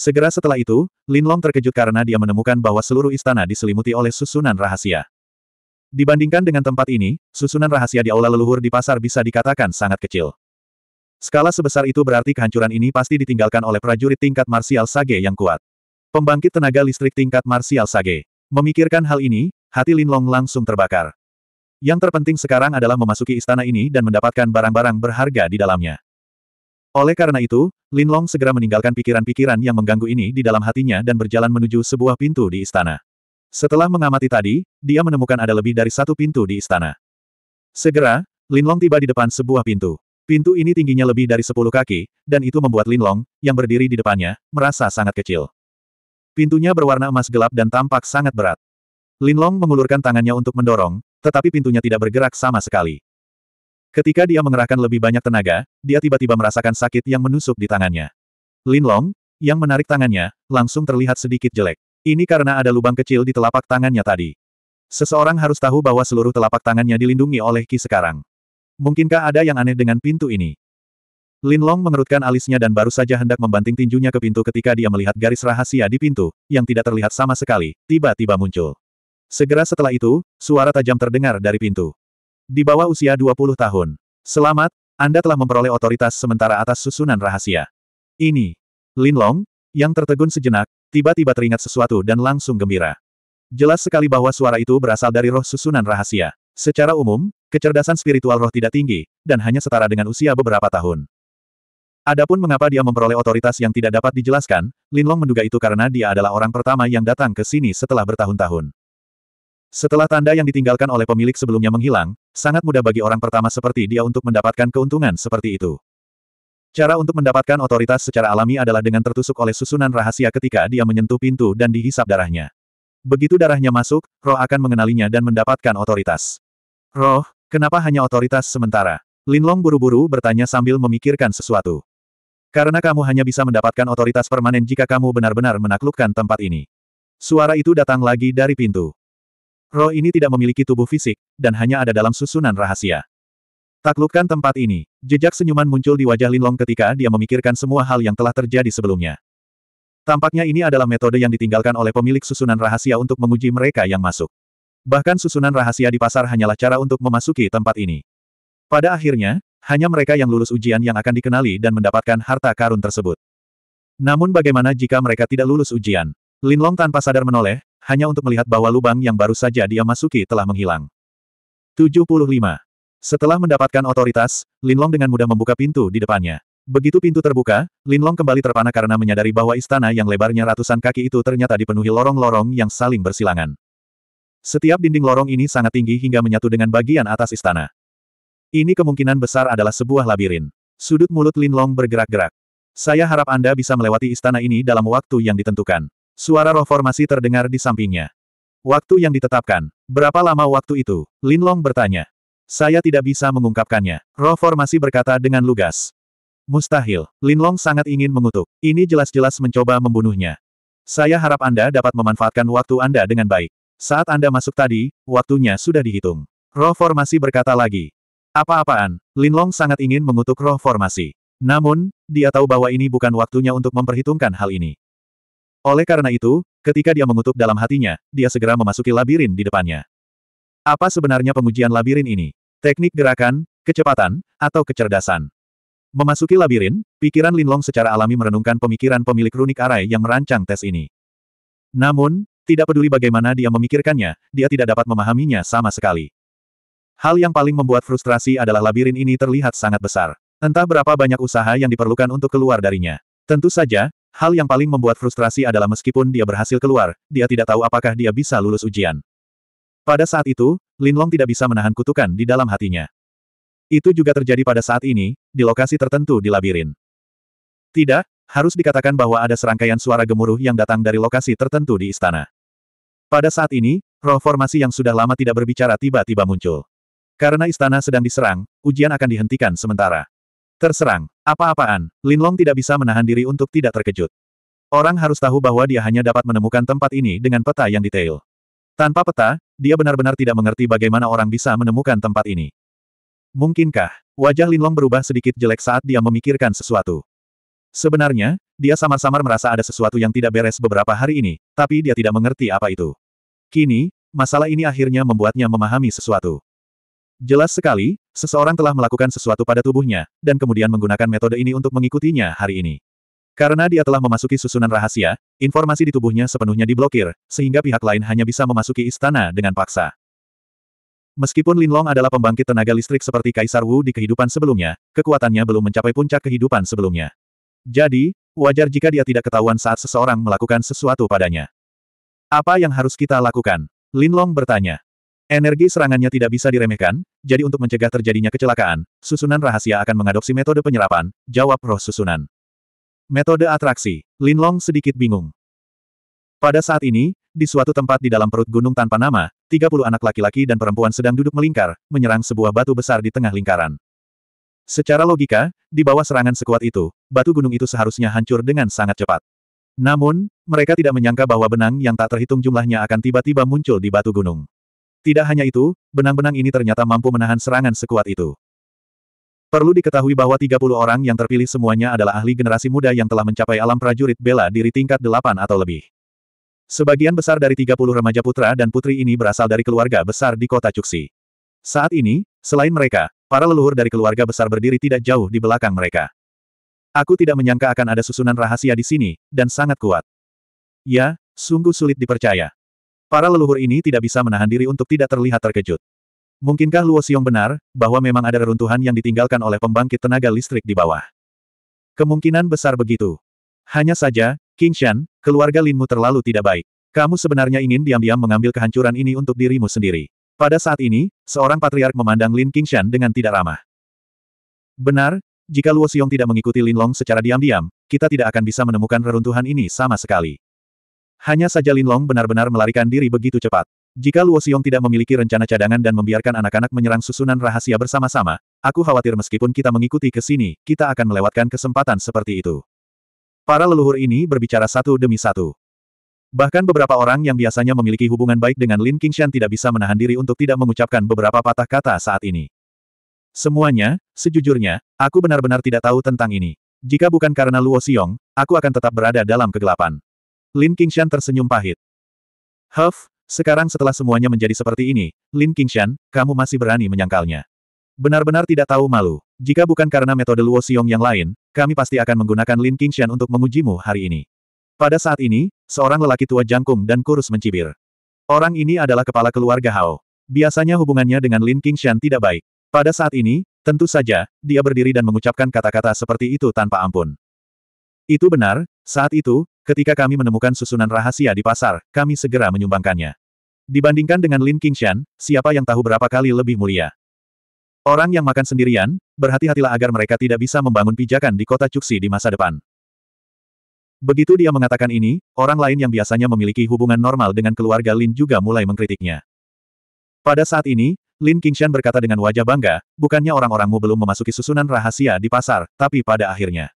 Segera setelah itu, Linlong terkejut karena dia menemukan bahwa seluruh istana diselimuti oleh susunan rahasia. Dibandingkan dengan tempat ini, susunan rahasia di aula leluhur di pasar bisa dikatakan sangat kecil. Skala sebesar itu berarti kehancuran ini pasti ditinggalkan oleh prajurit tingkat marsial Sage yang kuat. Pembangkit tenaga listrik tingkat marsial Sage. Memikirkan hal ini, hati Linlong langsung terbakar. Yang terpenting sekarang adalah memasuki istana ini dan mendapatkan barang-barang berharga di dalamnya. Oleh karena itu, Lin Long segera meninggalkan pikiran-pikiran yang mengganggu ini di dalam hatinya dan berjalan menuju sebuah pintu di istana. Setelah mengamati tadi, dia menemukan ada lebih dari satu pintu di istana. Segera, Lin Long tiba di depan sebuah pintu. Pintu ini tingginya lebih dari 10 kaki, dan itu membuat Lin Long, yang berdiri di depannya, merasa sangat kecil. Pintunya berwarna emas gelap dan tampak sangat berat. Lin Long mengulurkan tangannya untuk mendorong, tetapi pintunya tidak bergerak sama sekali. Ketika dia mengerahkan lebih banyak tenaga, dia tiba-tiba merasakan sakit yang menusuk di tangannya. Lin Long, yang menarik tangannya, langsung terlihat sedikit jelek. Ini karena ada lubang kecil di telapak tangannya tadi. Seseorang harus tahu bahwa seluruh telapak tangannya dilindungi oleh Ki sekarang. Mungkinkah ada yang aneh dengan pintu ini? Lin Long mengerutkan alisnya dan baru saja hendak membanting tinjunya ke pintu ketika dia melihat garis rahasia di pintu, yang tidak terlihat sama sekali, tiba-tiba muncul. Segera setelah itu, suara tajam terdengar dari pintu. Di bawah usia 20 tahun. Selamat, Anda telah memperoleh otoritas sementara atas susunan rahasia. Ini. Lin Long, yang tertegun sejenak, tiba-tiba teringat sesuatu dan langsung gembira. Jelas sekali bahwa suara itu berasal dari roh susunan rahasia. Secara umum, kecerdasan spiritual roh tidak tinggi, dan hanya setara dengan usia beberapa tahun. Adapun mengapa dia memperoleh otoritas yang tidak dapat dijelaskan, Lin Long menduga itu karena dia adalah orang pertama yang datang ke sini setelah bertahun-tahun. Setelah tanda yang ditinggalkan oleh pemilik sebelumnya menghilang, Sangat mudah bagi orang pertama seperti dia untuk mendapatkan keuntungan seperti itu. Cara untuk mendapatkan otoritas secara alami adalah dengan tertusuk oleh susunan rahasia ketika dia menyentuh pintu dan dihisap darahnya. Begitu darahnya masuk, roh akan mengenalinya dan mendapatkan otoritas. Roh, kenapa hanya otoritas sementara? Linlong buru-buru bertanya sambil memikirkan sesuatu. Karena kamu hanya bisa mendapatkan otoritas permanen jika kamu benar-benar menaklukkan tempat ini. Suara itu datang lagi dari pintu. Roh ini tidak memiliki tubuh fisik, dan hanya ada dalam susunan rahasia. Taklukkan tempat ini. Jejak senyuman muncul di wajah Linlong ketika dia memikirkan semua hal yang telah terjadi sebelumnya. Tampaknya ini adalah metode yang ditinggalkan oleh pemilik susunan rahasia untuk menguji mereka yang masuk. Bahkan susunan rahasia di pasar hanyalah cara untuk memasuki tempat ini. Pada akhirnya, hanya mereka yang lulus ujian yang akan dikenali dan mendapatkan harta karun tersebut. Namun bagaimana jika mereka tidak lulus ujian? Linlong tanpa sadar menoleh, hanya untuk melihat bahwa lubang yang baru saja dia masuki telah menghilang. 75. Setelah mendapatkan otoritas, Linlong dengan mudah membuka pintu di depannya. Begitu pintu terbuka, Linlong kembali terpana karena menyadari bahwa istana yang lebarnya ratusan kaki itu ternyata dipenuhi lorong-lorong yang saling bersilangan. Setiap dinding lorong ini sangat tinggi hingga menyatu dengan bagian atas istana. Ini kemungkinan besar adalah sebuah labirin. Sudut mulut Linlong bergerak-gerak. Saya harap Anda bisa melewati istana ini dalam waktu yang ditentukan. Suara roh formasi terdengar di sampingnya. Waktu yang ditetapkan. Berapa lama waktu itu? Linlong bertanya. Saya tidak bisa mengungkapkannya. Roh formasi berkata dengan lugas. Mustahil. Linlong sangat ingin mengutuk. Ini jelas-jelas mencoba membunuhnya. Saya harap Anda dapat memanfaatkan waktu Anda dengan baik. Saat Anda masuk tadi, waktunya sudah dihitung. Roh formasi berkata lagi. Apa-apaan, Linlong sangat ingin mengutuk roh formasi. Namun, dia tahu bahwa ini bukan waktunya untuk memperhitungkan hal ini. Oleh karena itu, ketika dia mengutuk dalam hatinya, dia segera memasuki labirin di depannya. Apa sebenarnya pengujian labirin ini? Teknik gerakan, kecepatan, atau kecerdasan? Memasuki labirin, pikiran Linlong secara alami merenungkan pemikiran pemilik runik arai yang merancang tes ini. Namun, tidak peduli bagaimana dia memikirkannya, dia tidak dapat memahaminya sama sekali. Hal yang paling membuat frustrasi adalah labirin ini terlihat sangat besar. Entah berapa banyak usaha yang diperlukan untuk keluar darinya. Tentu saja, Hal yang paling membuat frustrasi adalah meskipun dia berhasil keluar, dia tidak tahu apakah dia bisa lulus ujian. Pada saat itu, Lin Long tidak bisa menahan kutukan di dalam hatinya. Itu juga terjadi pada saat ini, di lokasi tertentu di labirin. Tidak, harus dikatakan bahwa ada serangkaian suara gemuruh yang datang dari lokasi tertentu di istana. Pada saat ini, roh formasi yang sudah lama tidak berbicara tiba-tiba muncul. Karena istana sedang diserang, ujian akan dihentikan sementara. Terserang. Apa-apaan, Linlong tidak bisa menahan diri untuk tidak terkejut. Orang harus tahu bahwa dia hanya dapat menemukan tempat ini dengan peta yang detail. Tanpa peta, dia benar-benar tidak mengerti bagaimana orang bisa menemukan tempat ini. Mungkinkah, wajah Linlong berubah sedikit jelek saat dia memikirkan sesuatu. Sebenarnya, dia samar-samar merasa ada sesuatu yang tidak beres beberapa hari ini, tapi dia tidak mengerti apa itu. Kini, masalah ini akhirnya membuatnya memahami sesuatu. Jelas sekali, Seseorang telah melakukan sesuatu pada tubuhnya, dan kemudian menggunakan metode ini untuk mengikutinya hari ini. Karena dia telah memasuki susunan rahasia, informasi di tubuhnya sepenuhnya diblokir, sehingga pihak lain hanya bisa memasuki istana dengan paksa. Meskipun Linlong adalah pembangkit tenaga listrik seperti Kaisar Wu di kehidupan sebelumnya, kekuatannya belum mencapai puncak kehidupan sebelumnya. Jadi, wajar jika dia tidak ketahuan saat seseorang melakukan sesuatu padanya. Apa yang harus kita lakukan? Linlong bertanya. Energi serangannya tidak bisa diremehkan, jadi untuk mencegah terjadinya kecelakaan, susunan rahasia akan mengadopsi metode penyerapan, jawab roh susunan. Metode atraksi, Lin Long sedikit bingung. Pada saat ini, di suatu tempat di dalam perut gunung tanpa nama, 30 anak laki-laki dan perempuan sedang duduk melingkar, menyerang sebuah batu besar di tengah lingkaran. Secara logika, di bawah serangan sekuat itu, batu gunung itu seharusnya hancur dengan sangat cepat. Namun, mereka tidak menyangka bahwa benang yang tak terhitung jumlahnya akan tiba-tiba muncul di batu gunung. Tidak hanya itu, benang-benang ini ternyata mampu menahan serangan sekuat itu. Perlu diketahui bahwa 30 orang yang terpilih semuanya adalah ahli generasi muda yang telah mencapai alam prajurit bela diri tingkat 8 atau lebih. Sebagian besar dari 30 remaja putra dan putri ini berasal dari keluarga besar di kota Cuksi. Saat ini, selain mereka, para leluhur dari keluarga besar berdiri tidak jauh di belakang mereka. Aku tidak menyangka akan ada susunan rahasia di sini, dan sangat kuat. Ya, sungguh sulit dipercaya. Para leluhur ini tidak bisa menahan diri untuk tidak terlihat terkejut. Mungkinkah Luo Xiong benar, bahwa memang ada reruntuhan yang ditinggalkan oleh pembangkit tenaga listrik di bawah? Kemungkinan besar begitu. Hanya saja, King Shan, keluarga Linmu terlalu tidak baik. Kamu sebenarnya ingin diam-diam mengambil kehancuran ini untuk dirimu sendiri. Pada saat ini, seorang patriark memandang Lin King Shan dengan tidak ramah. Benar, jika Luo Xiong tidak mengikuti Lin Long secara diam-diam, kita tidak akan bisa menemukan reruntuhan ini sama sekali. Hanya saja Lin Long benar-benar melarikan diri begitu cepat. Jika Luo Xiong tidak memiliki rencana cadangan dan membiarkan anak-anak menyerang susunan rahasia bersama-sama, aku khawatir meskipun kita mengikuti ke sini, kita akan melewatkan kesempatan seperti itu. Para leluhur ini berbicara satu demi satu. Bahkan beberapa orang yang biasanya memiliki hubungan baik dengan Lin Qingshan tidak bisa menahan diri untuk tidak mengucapkan beberapa patah kata saat ini. Semuanya, sejujurnya, aku benar-benar tidak tahu tentang ini. Jika bukan karena Luo Xiong, aku akan tetap berada dalam kegelapan. Lin Qingshan tersenyum pahit. Huff, sekarang setelah semuanya menjadi seperti ini, Lin Qingshan, kamu masih berani menyangkalnya. Benar-benar tidak tahu malu. Jika bukan karena metode Luo Xiong yang lain, kami pasti akan menggunakan Lin Qingshan untuk mengujimu hari ini. Pada saat ini, seorang lelaki tua jangkung dan kurus mencibir. Orang ini adalah kepala keluarga Hao. Biasanya hubungannya dengan Lin Qingshan tidak baik. Pada saat ini, tentu saja, dia berdiri dan mengucapkan kata-kata seperti itu tanpa ampun. Itu benar, saat itu, ketika kami menemukan susunan rahasia di pasar, kami segera menyumbangkannya. Dibandingkan dengan Lin Qingshan, siapa yang tahu berapa kali lebih mulia. Orang yang makan sendirian, berhati-hatilah agar mereka tidak bisa membangun pijakan di kota Cuxi di masa depan. Begitu dia mengatakan ini, orang lain yang biasanya memiliki hubungan normal dengan keluarga Lin juga mulai mengkritiknya. Pada saat ini, Lin Qingshan berkata dengan wajah bangga, bukannya orang-orangmu belum memasuki susunan rahasia di pasar, tapi pada akhirnya.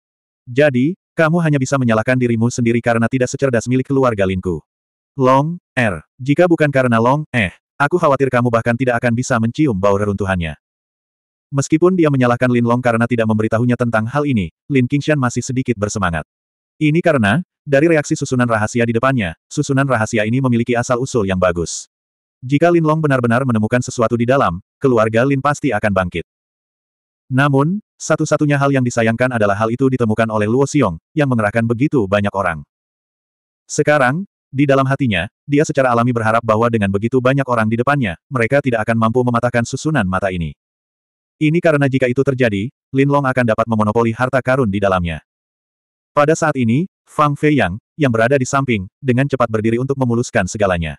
Jadi, kamu hanya bisa menyalahkan dirimu sendiri karena tidak secerdas milik keluarga Linku. Long, Er, Jika bukan karena Long, eh, aku khawatir kamu bahkan tidak akan bisa mencium bau reruntuhannya. Meskipun dia menyalahkan Lin Long karena tidak memberitahunya tentang hal ini, Lin Qingshan masih sedikit bersemangat. Ini karena, dari reaksi susunan rahasia di depannya, susunan rahasia ini memiliki asal-usul yang bagus. Jika Lin Long benar-benar menemukan sesuatu di dalam, keluarga Lin pasti akan bangkit. Namun, satu-satunya hal yang disayangkan adalah hal itu ditemukan oleh Luo Xiong, yang mengerahkan begitu banyak orang. Sekarang, di dalam hatinya, dia secara alami berharap bahwa dengan begitu banyak orang di depannya, mereka tidak akan mampu mematahkan susunan mata ini. Ini karena jika itu terjadi, Lin Long akan dapat memonopoli harta karun di dalamnya. Pada saat ini, Fang Feiyang, yang berada di samping, dengan cepat berdiri untuk memuluskan segalanya.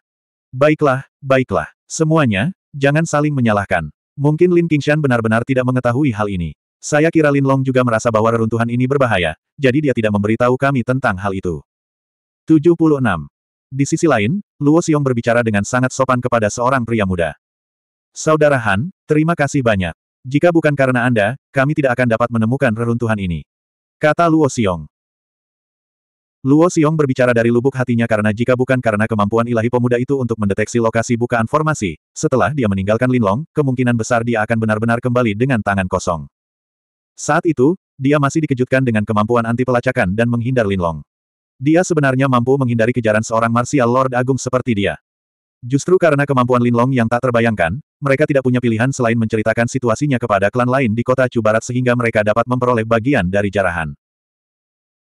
Baiklah, baiklah. Semuanya, jangan saling menyalahkan. Mungkin Lin Qingshan benar-benar tidak mengetahui hal ini. Saya kira Lin Long juga merasa bahwa reruntuhan ini berbahaya, jadi dia tidak memberitahu kami tentang hal itu. 76. Di sisi lain, Luo Xiong berbicara dengan sangat sopan kepada seorang pria muda. Saudara Han, terima kasih banyak. Jika bukan karena Anda, kami tidak akan dapat menemukan reruntuhan ini. Kata Luo Xiong. Luo Xiong berbicara dari lubuk hatinya karena jika bukan karena kemampuan ilahi pemuda itu untuk mendeteksi lokasi bukaan formasi, setelah dia meninggalkan Linlong, kemungkinan besar dia akan benar-benar kembali dengan tangan kosong. Saat itu, dia masih dikejutkan dengan kemampuan anti pelacakan dan menghindar Linlong. Dia sebenarnya mampu menghindari kejaran seorang martial lord agung seperti dia. Justru karena kemampuan Linlong yang tak terbayangkan, mereka tidak punya pilihan selain menceritakan situasinya kepada klan lain di kota Chu Barat sehingga mereka dapat memperoleh bagian dari jarahan.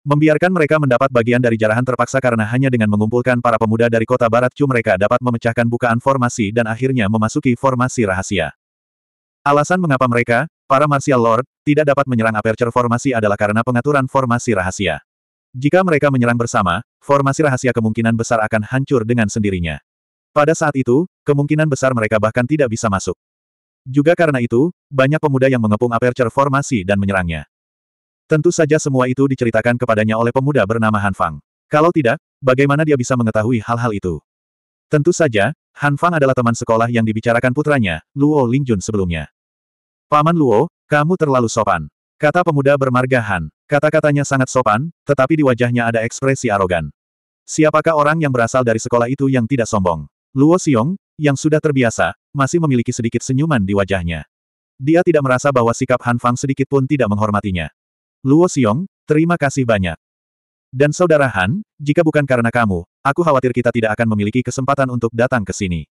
Membiarkan mereka mendapat bagian dari jarahan terpaksa karena hanya dengan mengumpulkan para pemuda dari kota Barat Chu mereka dapat memecahkan bukaan formasi dan akhirnya memasuki formasi rahasia. Alasan mengapa mereka, Para Martial Lord, tidak dapat menyerang aperture formasi adalah karena pengaturan formasi rahasia. Jika mereka menyerang bersama, formasi rahasia kemungkinan besar akan hancur dengan sendirinya. Pada saat itu, kemungkinan besar mereka bahkan tidak bisa masuk. Juga karena itu, banyak pemuda yang mengepung aperture formasi dan menyerangnya. Tentu saja semua itu diceritakan kepadanya oleh pemuda bernama Han Fang. Kalau tidak, bagaimana dia bisa mengetahui hal-hal itu? Tentu saja, Han Fang adalah teman sekolah yang dibicarakan putranya, Luo Lingjun sebelumnya. Paman Luo, kamu terlalu sopan. Kata pemuda bermarga Han. Kata-katanya sangat sopan, tetapi di wajahnya ada ekspresi arogan. Siapakah orang yang berasal dari sekolah itu yang tidak sombong? Luo Xiong, yang sudah terbiasa, masih memiliki sedikit senyuman di wajahnya. Dia tidak merasa bahwa sikap Han Fang sedikit pun tidak menghormatinya. Luo Xiong, terima kasih banyak. Dan saudara Han, jika bukan karena kamu, aku khawatir kita tidak akan memiliki kesempatan untuk datang ke sini.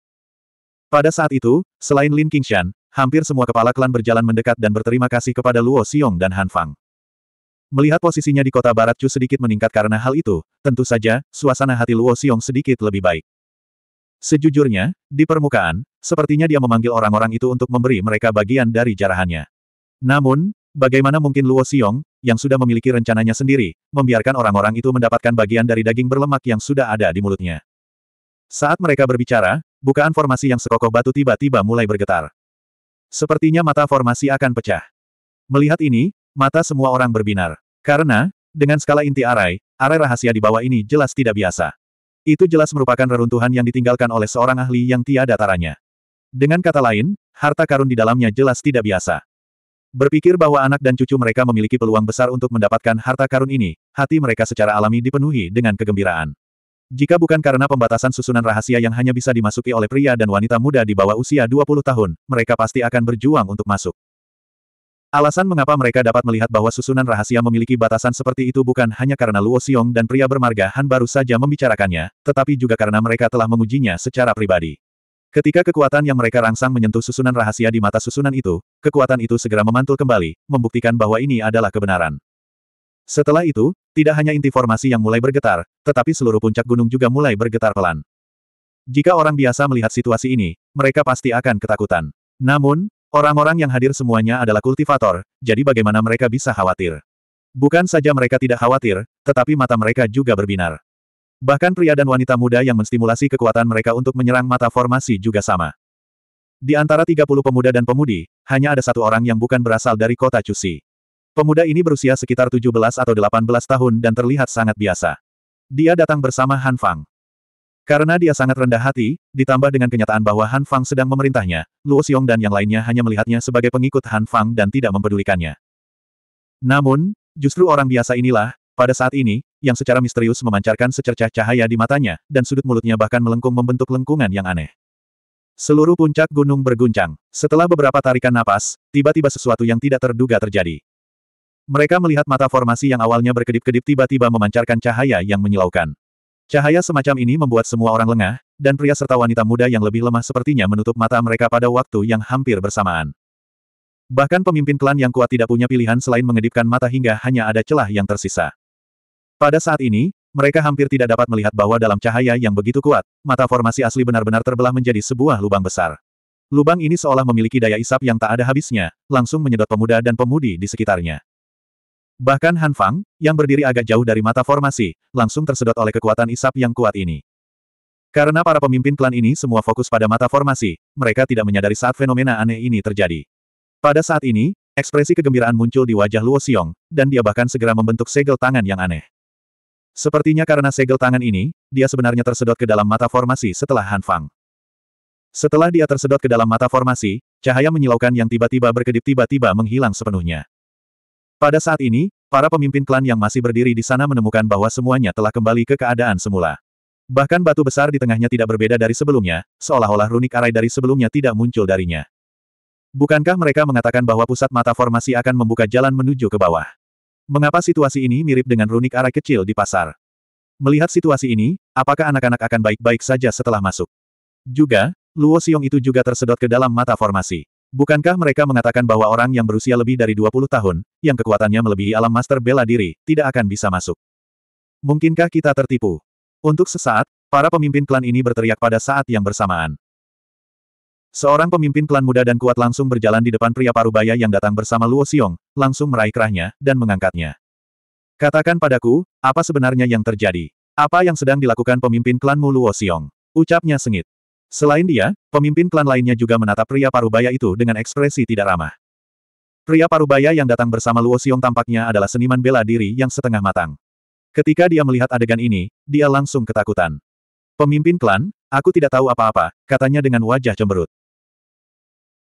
Pada saat itu, selain Lin Qingshan, hampir semua kepala klan berjalan mendekat dan berterima kasih kepada Luo Xiong dan Han Fang. Melihat posisinya di kota barat Chu sedikit meningkat karena hal itu, tentu saja, suasana hati Luo Xiong sedikit lebih baik. Sejujurnya, di permukaan, sepertinya dia memanggil orang-orang itu untuk memberi mereka bagian dari jarahannya. Namun, bagaimana mungkin Luo Xiong, yang sudah memiliki rencananya sendiri, membiarkan orang-orang itu mendapatkan bagian dari daging berlemak yang sudah ada di mulutnya. Saat mereka berbicara, bukaan formasi yang sekokoh batu tiba-tiba mulai bergetar. Sepertinya mata formasi akan pecah. Melihat ini, mata semua orang berbinar. Karena, dengan skala inti arai, arai rahasia di bawah ini jelas tidak biasa. Itu jelas merupakan reruntuhan yang ditinggalkan oleh seorang ahli yang tiada taranya. Dengan kata lain, harta karun di dalamnya jelas tidak biasa. Berpikir bahwa anak dan cucu mereka memiliki peluang besar untuk mendapatkan harta karun ini, hati mereka secara alami dipenuhi dengan kegembiraan. Jika bukan karena pembatasan susunan rahasia yang hanya bisa dimasuki oleh pria dan wanita muda di bawah usia 20 tahun, mereka pasti akan berjuang untuk masuk. Alasan mengapa mereka dapat melihat bahwa susunan rahasia memiliki batasan seperti itu bukan hanya karena Luo Xiong dan pria bermarga Han baru saja membicarakannya, tetapi juga karena mereka telah mengujinya secara pribadi. Ketika kekuatan yang mereka rangsang menyentuh susunan rahasia di mata susunan itu, kekuatan itu segera memantul kembali, membuktikan bahwa ini adalah kebenaran. Setelah itu, tidak hanya inti formasi yang mulai bergetar, tetapi seluruh puncak gunung juga mulai bergetar pelan. Jika orang biasa melihat situasi ini, mereka pasti akan ketakutan. Namun, orang-orang yang hadir semuanya adalah kultivator, jadi bagaimana mereka bisa khawatir? Bukan saja mereka tidak khawatir, tetapi mata mereka juga berbinar. Bahkan pria dan wanita muda yang menstimulasi kekuatan mereka untuk menyerang mata formasi juga sama. Di antara 30 pemuda dan pemudi, hanya ada satu orang yang bukan berasal dari kota Cusi. Pemuda ini berusia sekitar 17 atau 18 tahun dan terlihat sangat biasa. Dia datang bersama Han Fang. Karena dia sangat rendah hati, ditambah dengan kenyataan bahwa Han Fang sedang memerintahnya, Luo Xiong dan yang lainnya hanya melihatnya sebagai pengikut Han Fang dan tidak mempedulikannya. Namun, justru orang biasa inilah, pada saat ini, yang secara misterius memancarkan secercah cahaya di matanya, dan sudut mulutnya bahkan melengkung membentuk lengkungan yang aneh. Seluruh puncak gunung berguncang. Setelah beberapa tarikan napas, tiba-tiba sesuatu yang tidak terduga terjadi. Mereka melihat mata formasi yang awalnya berkedip-kedip tiba-tiba memancarkan cahaya yang menyilaukan. Cahaya semacam ini membuat semua orang lengah, dan pria serta wanita muda yang lebih lemah sepertinya menutup mata mereka pada waktu yang hampir bersamaan. Bahkan pemimpin klan yang kuat tidak punya pilihan selain mengedipkan mata hingga hanya ada celah yang tersisa. Pada saat ini, mereka hampir tidak dapat melihat bahwa dalam cahaya yang begitu kuat, mata formasi asli benar-benar terbelah menjadi sebuah lubang besar. Lubang ini seolah memiliki daya isap yang tak ada habisnya, langsung menyedot pemuda dan pemudi di sekitarnya. Bahkan Han Fang, yang berdiri agak jauh dari mata formasi, langsung tersedot oleh kekuatan isap yang kuat ini. Karena para pemimpin klan ini semua fokus pada mata formasi, mereka tidak menyadari saat fenomena aneh ini terjadi. Pada saat ini, ekspresi kegembiraan muncul di wajah Luo Xiong, dan dia bahkan segera membentuk segel tangan yang aneh. Sepertinya karena segel tangan ini, dia sebenarnya tersedot ke dalam mata formasi setelah Han Fang. Setelah dia tersedot ke dalam mata formasi, cahaya menyilaukan yang tiba-tiba berkedip tiba-tiba menghilang sepenuhnya. Pada saat ini, para pemimpin klan yang masih berdiri di sana menemukan bahwa semuanya telah kembali ke keadaan semula. Bahkan batu besar di tengahnya tidak berbeda dari sebelumnya, seolah-olah runik arai dari sebelumnya tidak muncul darinya. Bukankah mereka mengatakan bahwa pusat mata formasi akan membuka jalan menuju ke bawah? Mengapa situasi ini mirip dengan runik arai kecil di pasar? Melihat situasi ini, apakah anak-anak akan baik-baik saja setelah masuk? Juga, Luo Xiong itu juga tersedot ke dalam mata formasi. Bukankah mereka mengatakan bahwa orang yang berusia lebih dari 20 tahun, yang kekuatannya melebihi alam master bela diri, tidak akan bisa masuk? Mungkinkah kita tertipu? Untuk sesaat, para pemimpin klan ini berteriak pada saat yang bersamaan. Seorang pemimpin klan muda dan kuat langsung berjalan di depan pria parubaya yang datang bersama Luo Xiong, langsung meraih kerahnya, dan mengangkatnya. Katakan padaku, apa sebenarnya yang terjadi? Apa yang sedang dilakukan pemimpin klanmu Luo Xiong? Ucapnya sengit. Selain dia, pemimpin klan lainnya juga menatap pria parubaya itu dengan ekspresi tidak ramah. Pria parubaya yang datang bersama Luo Xiong tampaknya adalah seniman bela diri yang setengah matang. Ketika dia melihat adegan ini, dia langsung ketakutan. Pemimpin klan, aku tidak tahu apa-apa, katanya dengan wajah cemberut.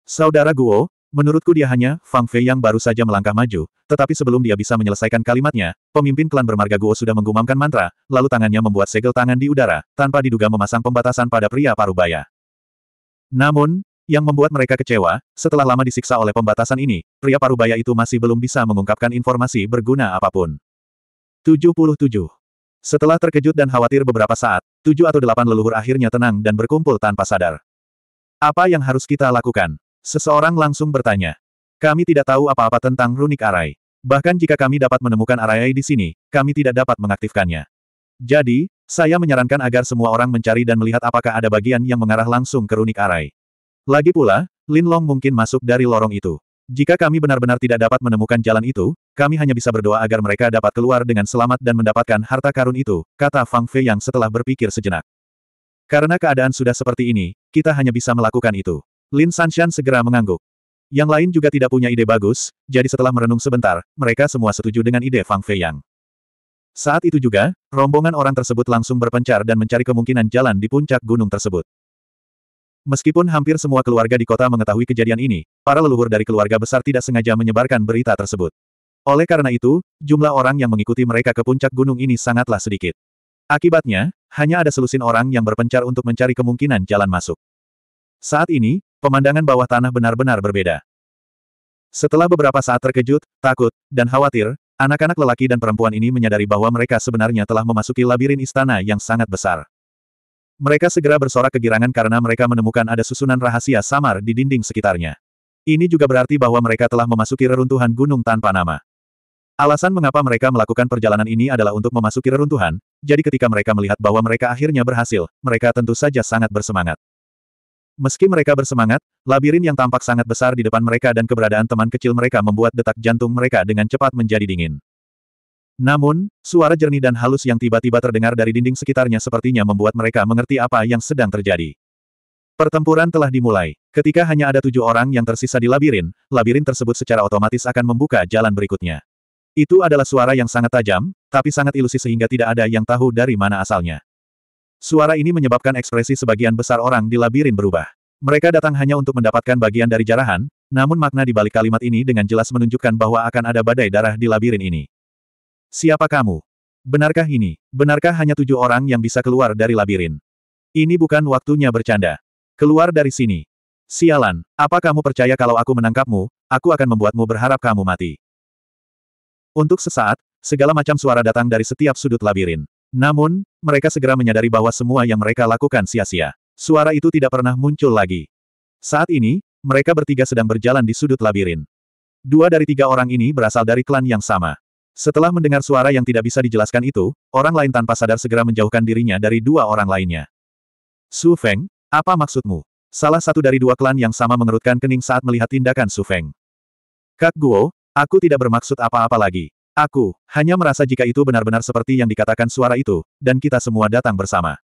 Saudara Guo, Menurutku dia hanya, Fang Fei yang baru saja melangkah maju, tetapi sebelum dia bisa menyelesaikan kalimatnya, pemimpin klan bermarga Guo sudah menggumamkan mantra, lalu tangannya membuat segel tangan di udara, tanpa diduga memasang pembatasan pada pria parubaya. Namun, yang membuat mereka kecewa, setelah lama disiksa oleh pembatasan ini, pria parubaya itu masih belum bisa mengungkapkan informasi berguna apapun. 77. Setelah terkejut dan khawatir beberapa saat, tujuh atau delapan leluhur akhirnya tenang dan berkumpul tanpa sadar. Apa yang harus kita lakukan? Seseorang langsung bertanya. Kami tidak tahu apa-apa tentang runik arai. Bahkan jika kami dapat menemukan arai di sini, kami tidak dapat mengaktifkannya. Jadi, saya menyarankan agar semua orang mencari dan melihat apakah ada bagian yang mengarah langsung ke runik arai. Lagi pula, Lin Long mungkin masuk dari lorong itu. Jika kami benar-benar tidak dapat menemukan jalan itu, kami hanya bisa berdoa agar mereka dapat keluar dengan selamat dan mendapatkan harta karun itu, kata Fang Fei yang setelah berpikir sejenak. Karena keadaan sudah seperti ini, kita hanya bisa melakukan itu. Lin Sanshan segera mengangguk. Yang lain juga tidak punya ide bagus, jadi setelah merenung sebentar, mereka semua setuju dengan ide Fang Fei yang. Saat itu juga, rombongan orang tersebut langsung berpencar dan mencari kemungkinan jalan di puncak gunung tersebut. Meskipun hampir semua keluarga di kota mengetahui kejadian ini, para leluhur dari keluarga besar tidak sengaja menyebarkan berita tersebut. Oleh karena itu, jumlah orang yang mengikuti mereka ke puncak gunung ini sangatlah sedikit. Akibatnya, hanya ada selusin orang yang berpencar untuk mencari kemungkinan jalan masuk. Saat ini, Pemandangan bawah tanah benar-benar berbeda. Setelah beberapa saat terkejut, takut, dan khawatir, anak-anak lelaki dan perempuan ini menyadari bahwa mereka sebenarnya telah memasuki labirin istana yang sangat besar. Mereka segera bersorak kegirangan karena mereka menemukan ada susunan rahasia samar di dinding sekitarnya. Ini juga berarti bahwa mereka telah memasuki reruntuhan gunung tanpa nama. Alasan mengapa mereka melakukan perjalanan ini adalah untuk memasuki reruntuhan, jadi ketika mereka melihat bahwa mereka akhirnya berhasil, mereka tentu saja sangat bersemangat. Meski mereka bersemangat, labirin yang tampak sangat besar di depan mereka dan keberadaan teman kecil mereka membuat detak jantung mereka dengan cepat menjadi dingin. Namun, suara jernih dan halus yang tiba-tiba terdengar dari dinding sekitarnya sepertinya membuat mereka mengerti apa yang sedang terjadi. Pertempuran telah dimulai. Ketika hanya ada tujuh orang yang tersisa di labirin, labirin tersebut secara otomatis akan membuka jalan berikutnya. Itu adalah suara yang sangat tajam, tapi sangat ilusi sehingga tidak ada yang tahu dari mana asalnya. Suara ini menyebabkan ekspresi sebagian besar orang di labirin berubah. Mereka datang hanya untuk mendapatkan bagian dari jarahan, namun makna di balik kalimat ini dengan jelas menunjukkan bahwa akan ada badai darah di labirin ini. Siapa kamu? Benarkah ini? Benarkah hanya tujuh orang yang bisa keluar dari labirin? Ini bukan waktunya bercanda. Keluar dari sini. Sialan, apa kamu percaya kalau aku menangkapmu, aku akan membuatmu berharap kamu mati. Untuk sesaat, segala macam suara datang dari setiap sudut labirin. Namun, mereka segera menyadari bahwa semua yang mereka lakukan sia-sia. Suara itu tidak pernah muncul lagi. Saat ini, mereka bertiga sedang berjalan di sudut labirin. Dua dari tiga orang ini berasal dari klan yang sama. Setelah mendengar suara yang tidak bisa dijelaskan itu, orang lain tanpa sadar segera menjauhkan dirinya dari dua orang lainnya. Su Feng, apa maksudmu? Salah satu dari dua klan yang sama mengerutkan kening saat melihat tindakan Su Feng. Kak Guo, aku tidak bermaksud apa-apa lagi. Aku hanya merasa jika itu benar-benar seperti yang dikatakan suara itu, dan kita semua datang bersama.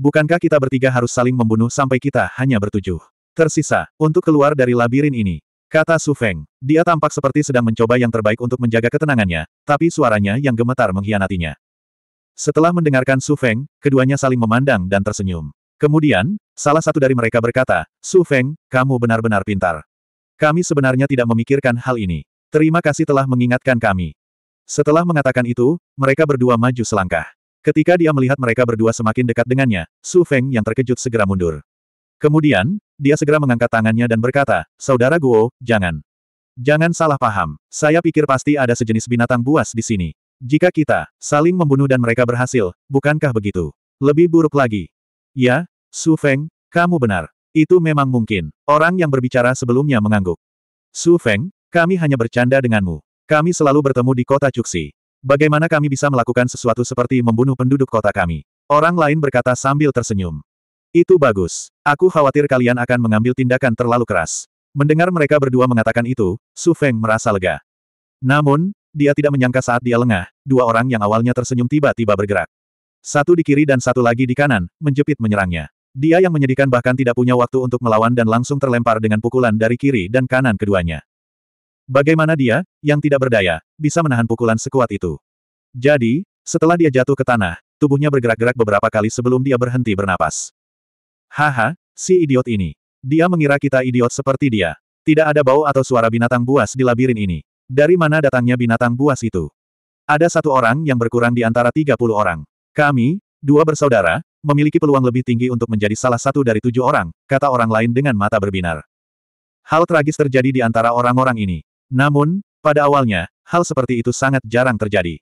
Bukankah kita bertiga harus saling membunuh sampai kita hanya bertujuh? Tersisa, untuk keluar dari labirin ini. Kata Su Feng. Dia tampak seperti sedang mencoba yang terbaik untuk menjaga ketenangannya, tapi suaranya yang gemetar mengkhianatinya. Setelah mendengarkan Su Feng, keduanya saling memandang dan tersenyum. Kemudian, salah satu dari mereka berkata, Su Feng, kamu benar-benar pintar. Kami sebenarnya tidak memikirkan hal ini. Terima kasih telah mengingatkan kami. Setelah mengatakan itu, mereka berdua maju selangkah. Ketika dia melihat mereka berdua semakin dekat dengannya, Su Feng yang terkejut segera mundur. Kemudian, dia segera mengangkat tangannya dan berkata, Saudara Guo, jangan. Jangan salah paham, saya pikir pasti ada sejenis binatang buas di sini. Jika kita saling membunuh dan mereka berhasil, bukankah begitu? Lebih buruk lagi. Ya, Su Feng, kamu benar. Itu memang mungkin. Orang yang berbicara sebelumnya mengangguk. Su Feng, kami hanya bercanda denganmu. Kami selalu bertemu di kota Cuksi. Bagaimana kami bisa melakukan sesuatu seperti membunuh penduduk kota kami? Orang lain berkata sambil tersenyum. Itu bagus. Aku khawatir kalian akan mengambil tindakan terlalu keras. Mendengar mereka berdua mengatakan itu, Su Feng merasa lega. Namun, dia tidak menyangka saat dia lengah, dua orang yang awalnya tersenyum tiba-tiba bergerak. Satu di kiri dan satu lagi di kanan, menjepit menyerangnya. Dia yang menyedihkan bahkan tidak punya waktu untuk melawan dan langsung terlempar dengan pukulan dari kiri dan kanan keduanya. Bagaimana dia, yang tidak berdaya, bisa menahan pukulan sekuat itu? Jadi, setelah dia jatuh ke tanah, tubuhnya bergerak-gerak beberapa kali sebelum dia berhenti bernapas. Haha, si idiot ini. Dia mengira kita idiot seperti dia. Tidak ada bau atau suara binatang buas di labirin ini. Dari mana datangnya binatang buas itu? Ada satu orang yang berkurang di antara 30 orang. Kami, dua bersaudara, memiliki peluang lebih tinggi untuk menjadi salah satu dari tujuh orang, kata orang lain dengan mata berbinar. Hal tragis terjadi di antara orang-orang ini. Namun, pada awalnya, hal seperti itu sangat jarang terjadi.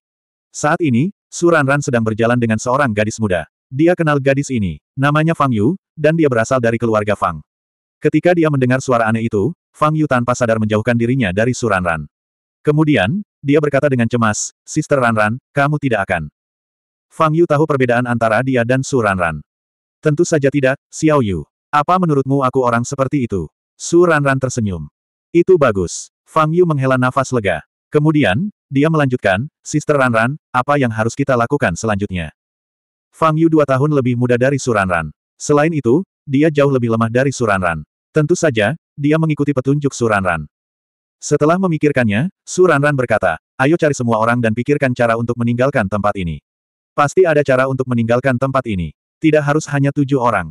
Saat ini, Suranran sedang berjalan dengan seorang gadis muda. Dia kenal gadis ini, namanya Fang Yu, dan dia berasal dari keluarga Fang. Ketika dia mendengar suara aneh itu, Fang Yu tanpa sadar menjauhkan dirinya dari Suranran. Kemudian, dia berkata dengan cemas, Sister Ranran, kamu tidak akan. Fang Yu tahu perbedaan antara dia dan Suranran. Tentu saja tidak, Xiao Yu. Apa menurutmu aku orang seperti itu? Su Ranran tersenyum. Itu bagus. Fang Yu menghela nafas lega. Kemudian, dia melanjutkan, Sister Ranran, apa yang harus kita lakukan selanjutnya? Fang Yu dua tahun lebih muda dari Suranran. Selain itu, dia jauh lebih lemah dari Suranran. Tentu saja, dia mengikuti petunjuk Suranran. Setelah memikirkannya, Suranran berkata, ayo cari semua orang dan pikirkan cara untuk meninggalkan tempat ini. Pasti ada cara untuk meninggalkan tempat ini. Tidak harus hanya tujuh orang.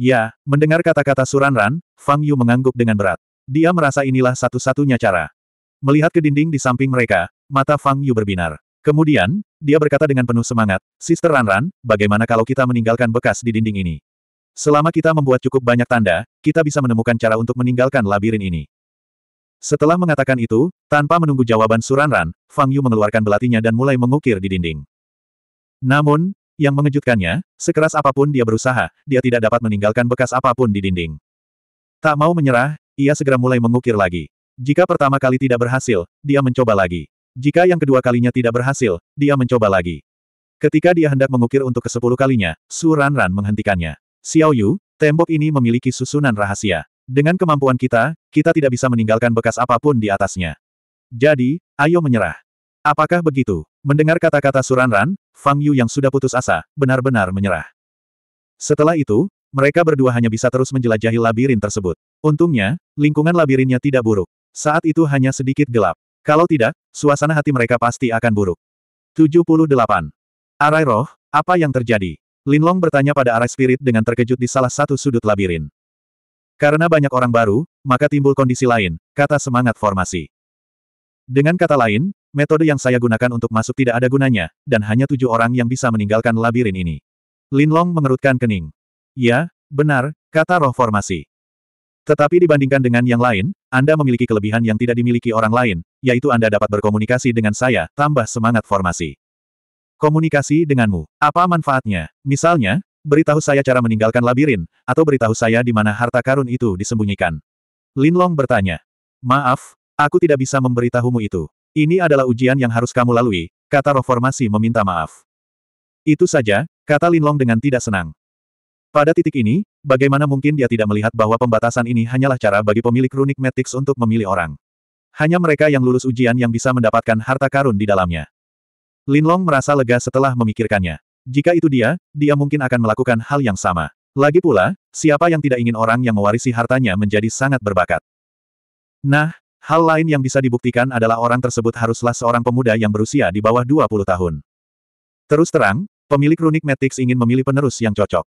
Ya, mendengar kata-kata Suranran, Fang Yu mengangguk dengan berat. Dia merasa inilah satu-satunya cara. Melihat ke dinding di samping mereka, mata Fang Yu berbinar. Kemudian, dia berkata dengan penuh semangat, Sister Ranran, bagaimana kalau kita meninggalkan bekas di dinding ini? Selama kita membuat cukup banyak tanda, kita bisa menemukan cara untuk meninggalkan labirin ini. Setelah mengatakan itu, tanpa menunggu jawaban Suranran, Fang Yu mengeluarkan belatinya dan mulai mengukir di dinding. Namun, yang mengejutkannya, sekeras apapun dia berusaha, dia tidak dapat meninggalkan bekas apapun di dinding. Tak mau menyerah, ia segera mulai mengukir lagi. Jika pertama kali tidak berhasil, dia mencoba lagi. Jika yang kedua kalinya tidak berhasil, dia mencoba lagi. Ketika dia hendak mengukir untuk kesepuluh kalinya, Su Ranran menghentikannya. Xiao Yu, tembok ini memiliki susunan rahasia. Dengan kemampuan kita, kita tidak bisa meninggalkan bekas apapun di atasnya. Jadi, ayo menyerah. Apakah begitu? Mendengar kata-kata Suranran, Fang Yu yang sudah putus asa, benar-benar menyerah. Setelah itu, mereka berdua hanya bisa terus menjelajahi labirin tersebut. Untungnya, lingkungan labirinnya tidak buruk. Saat itu hanya sedikit gelap. Kalau tidak, suasana hati mereka pasti akan buruk. 78. Arai roh, apa yang terjadi? Linlong bertanya pada arai spirit dengan terkejut di salah satu sudut labirin. Karena banyak orang baru, maka timbul kondisi lain, kata semangat formasi. Dengan kata lain, metode yang saya gunakan untuk masuk tidak ada gunanya, dan hanya tujuh orang yang bisa meninggalkan labirin ini. Linlong mengerutkan kening. Ya, benar, kata roh formasi. Tetapi dibandingkan dengan yang lain, Anda memiliki kelebihan yang tidak dimiliki orang lain, yaitu Anda dapat berkomunikasi dengan saya, tambah semangat formasi. Komunikasi denganmu. Apa manfaatnya? Misalnya, beritahu saya cara meninggalkan labirin, atau beritahu saya di mana harta karun itu disembunyikan. Linlong bertanya. Maaf, aku tidak bisa memberitahumu itu. Ini adalah ujian yang harus kamu lalui, kata Roh Formasi meminta maaf. Itu saja, kata Linlong dengan tidak senang. Pada titik ini, bagaimana mungkin dia tidak melihat bahwa pembatasan ini hanyalah cara bagi pemilik runik Matrix untuk memilih orang. Hanya mereka yang lulus ujian yang bisa mendapatkan harta karun di dalamnya. Linlong merasa lega setelah memikirkannya. Jika itu dia, dia mungkin akan melakukan hal yang sama. Lagi pula, siapa yang tidak ingin orang yang mewarisi hartanya menjadi sangat berbakat. Nah, hal lain yang bisa dibuktikan adalah orang tersebut haruslah seorang pemuda yang berusia di bawah 20 tahun. Terus terang, pemilik runik Matrix ingin memilih penerus yang cocok.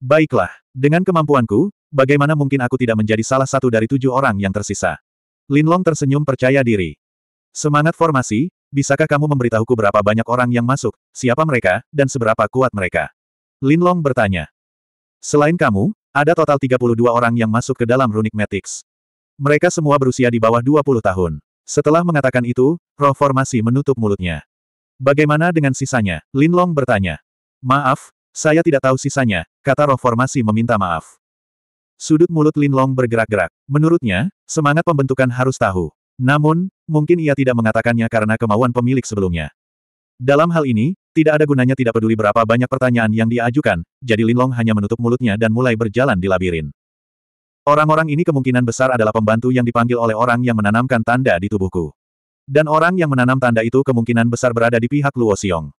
Baiklah, dengan kemampuanku, bagaimana mungkin aku tidak menjadi salah satu dari tujuh orang yang tersisa? Linlong tersenyum percaya diri. Semangat formasi, bisakah kamu memberitahuku berapa banyak orang yang masuk, siapa mereka, dan seberapa kuat mereka? Linlong bertanya. Selain kamu, ada total 32 orang yang masuk ke dalam Runic Matrix. Mereka semua berusia di bawah 20 tahun. Setelah mengatakan itu, roh formasi menutup mulutnya. Bagaimana dengan sisanya? Linlong bertanya. Maaf, saya tidak tahu sisanya, kata roh formasi meminta maaf. Sudut mulut Linlong bergerak-gerak. Menurutnya, semangat pembentukan harus tahu. Namun, mungkin ia tidak mengatakannya karena kemauan pemilik sebelumnya. Dalam hal ini, tidak ada gunanya tidak peduli berapa banyak pertanyaan yang diajukan, jadi Linlong hanya menutup mulutnya dan mulai berjalan di labirin. Orang-orang ini kemungkinan besar adalah pembantu yang dipanggil oleh orang yang menanamkan tanda di tubuhku. Dan orang yang menanam tanda itu kemungkinan besar berada di pihak Luo Xiong.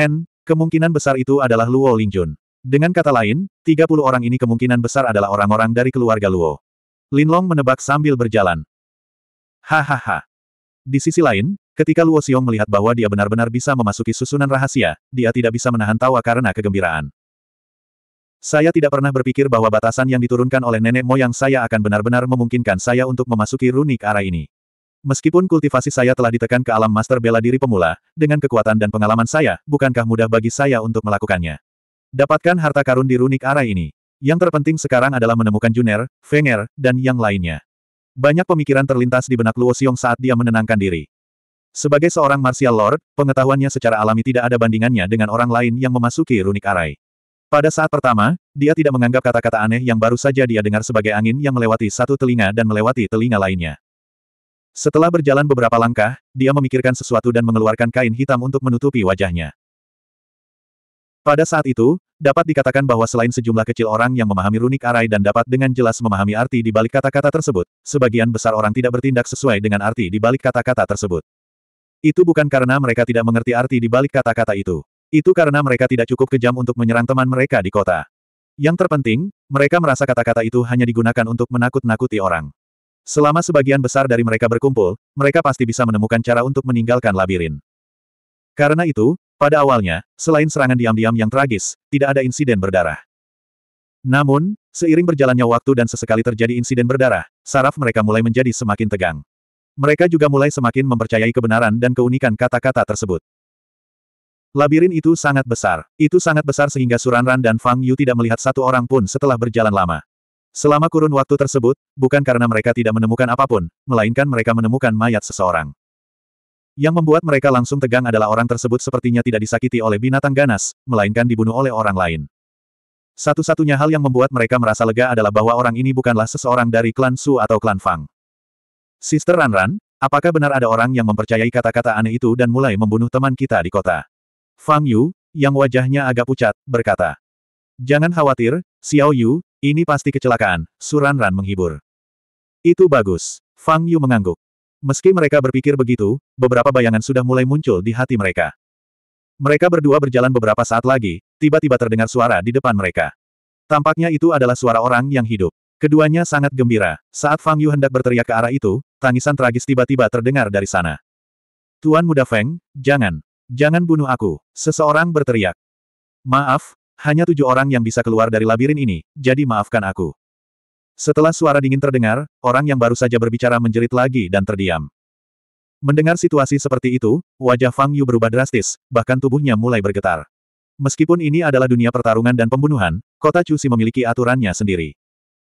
N, Kemungkinan besar itu adalah Luo Lingjun. Dengan kata lain, 30 orang ini kemungkinan besar adalah orang-orang dari keluarga Luo. Linlong menebak sambil berjalan. Hahaha. Di sisi lain, ketika Luo Xiong melihat bahwa dia benar-benar bisa memasuki susunan rahasia, dia tidak bisa menahan tawa karena kegembiraan. Saya tidak pernah berpikir bahwa batasan yang diturunkan oleh nenek moyang saya akan benar-benar memungkinkan saya untuk memasuki runik arah ini. Meskipun kultivasi saya telah ditekan ke alam master bela diri pemula, dengan kekuatan dan pengalaman saya, bukankah mudah bagi saya untuk melakukannya? Dapatkan harta karun di runik arah ini. Yang terpenting sekarang adalah menemukan Juner, Fenger, dan yang lainnya. Banyak pemikiran terlintas di benak Luo Xiong saat dia menenangkan diri. Sebagai seorang martial lord, pengetahuannya secara alami tidak ada bandingannya dengan orang lain yang memasuki runik arai. Pada saat pertama, dia tidak menganggap kata-kata aneh yang baru saja dia dengar sebagai angin yang melewati satu telinga dan melewati telinga lainnya. Setelah berjalan beberapa langkah, dia memikirkan sesuatu dan mengeluarkan kain hitam untuk menutupi wajahnya. Pada saat itu, dapat dikatakan bahwa selain sejumlah kecil orang yang memahami runik arai dan dapat dengan jelas memahami arti di balik kata-kata tersebut, sebagian besar orang tidak bertindak sesuai dengan arti di balik kata-kata tersebut. Itu bukan karena mereka tidak mengerti arti di balik kata-kata itu. Itu karena mereka tidak cukup kejam untuk menyerang teman mereka di kota. Yang terpenting, mereka merasa kata-kata itu hanya digunakan untuk menakut-nakuti orang. Selama sebagian besar dari mereka berkumpul, mereka pasti bisa menemukan cara untuk meninggalkan labirin. Karena itu, pada awalnya, selain serangan diam-diam yang tragis, tidak ada insiden berdarah. Namun, seiring berjalannya waktu dan sesekali terjadi insiden berdarah, saraf mereka mulai menjadi semakin tegang. Mereka juga mulai semakin mempercayai kebenaran dan keunikan kata-kata tersebut. Labirin itu sangat besar. Itu sangat besar sehingga Suranran dan Fang Yu tidak melihat satu orang pun setelah berjalan lama. Selama kurun waktu tersebut, bukan karena mereka tidak menemukan apapun, melainkan mereka menemukan mayat seseorang. Yang membuat mereka langsung tegang adalah orang tersebut sepertinya tidak disakiti oleh binatang ganas, melainkan dibunuh oleh orang lain. Satu-satunya hal yang membuat mereka merasa lega adalah bahwa orang ini bukanlah seseorang dari klan Su atau klan Fang. Sister Ranran, apakah benar ada orang yang mempercayai kata-kata aneh itu dan mulai membunuh teman kita di kota? Fang Yu, yang wajahnya agak pucat, berkata. Jangan khawatir, Xiao Yu, ini pasti kecelakaan, Suran Ran menghibur. Itu bagus. Fang Yu mengangguk. Meski mereka berpikir begitu, beberapa bayangan sudah mulai muncul di hati mereka. Mereka berdua berjalan beberapa saat lagi, tiba-tiba terdengar suara di depan mereka. Tampaknya itu adalah suara orang yang hidup. Keduanya sangat gembira. Saat Fang Yu hendak berteriak ke arah itu, tangisan tragis tiba-tiba terdengar dari sana. Tuan muda Feng, jangan. Jangan bunuh aku. Seseorang berteriak. Maaf, hanya tujuh orang yang bisa keluar dari labirin ini, jadi maafkan aku. Setelah suara dingin terdengar, orang yang baru saja berbicara menjerit lagi dan terdiam. Mendengar situasi seperti itu, wajah Fang Yu berubah drastis, bahkan tubuhnya mulai bergetar. Meskipun ini adalah dunia pertarungan dan pembunuhan, kota Chu Cusi memiliki aturannya sendiri.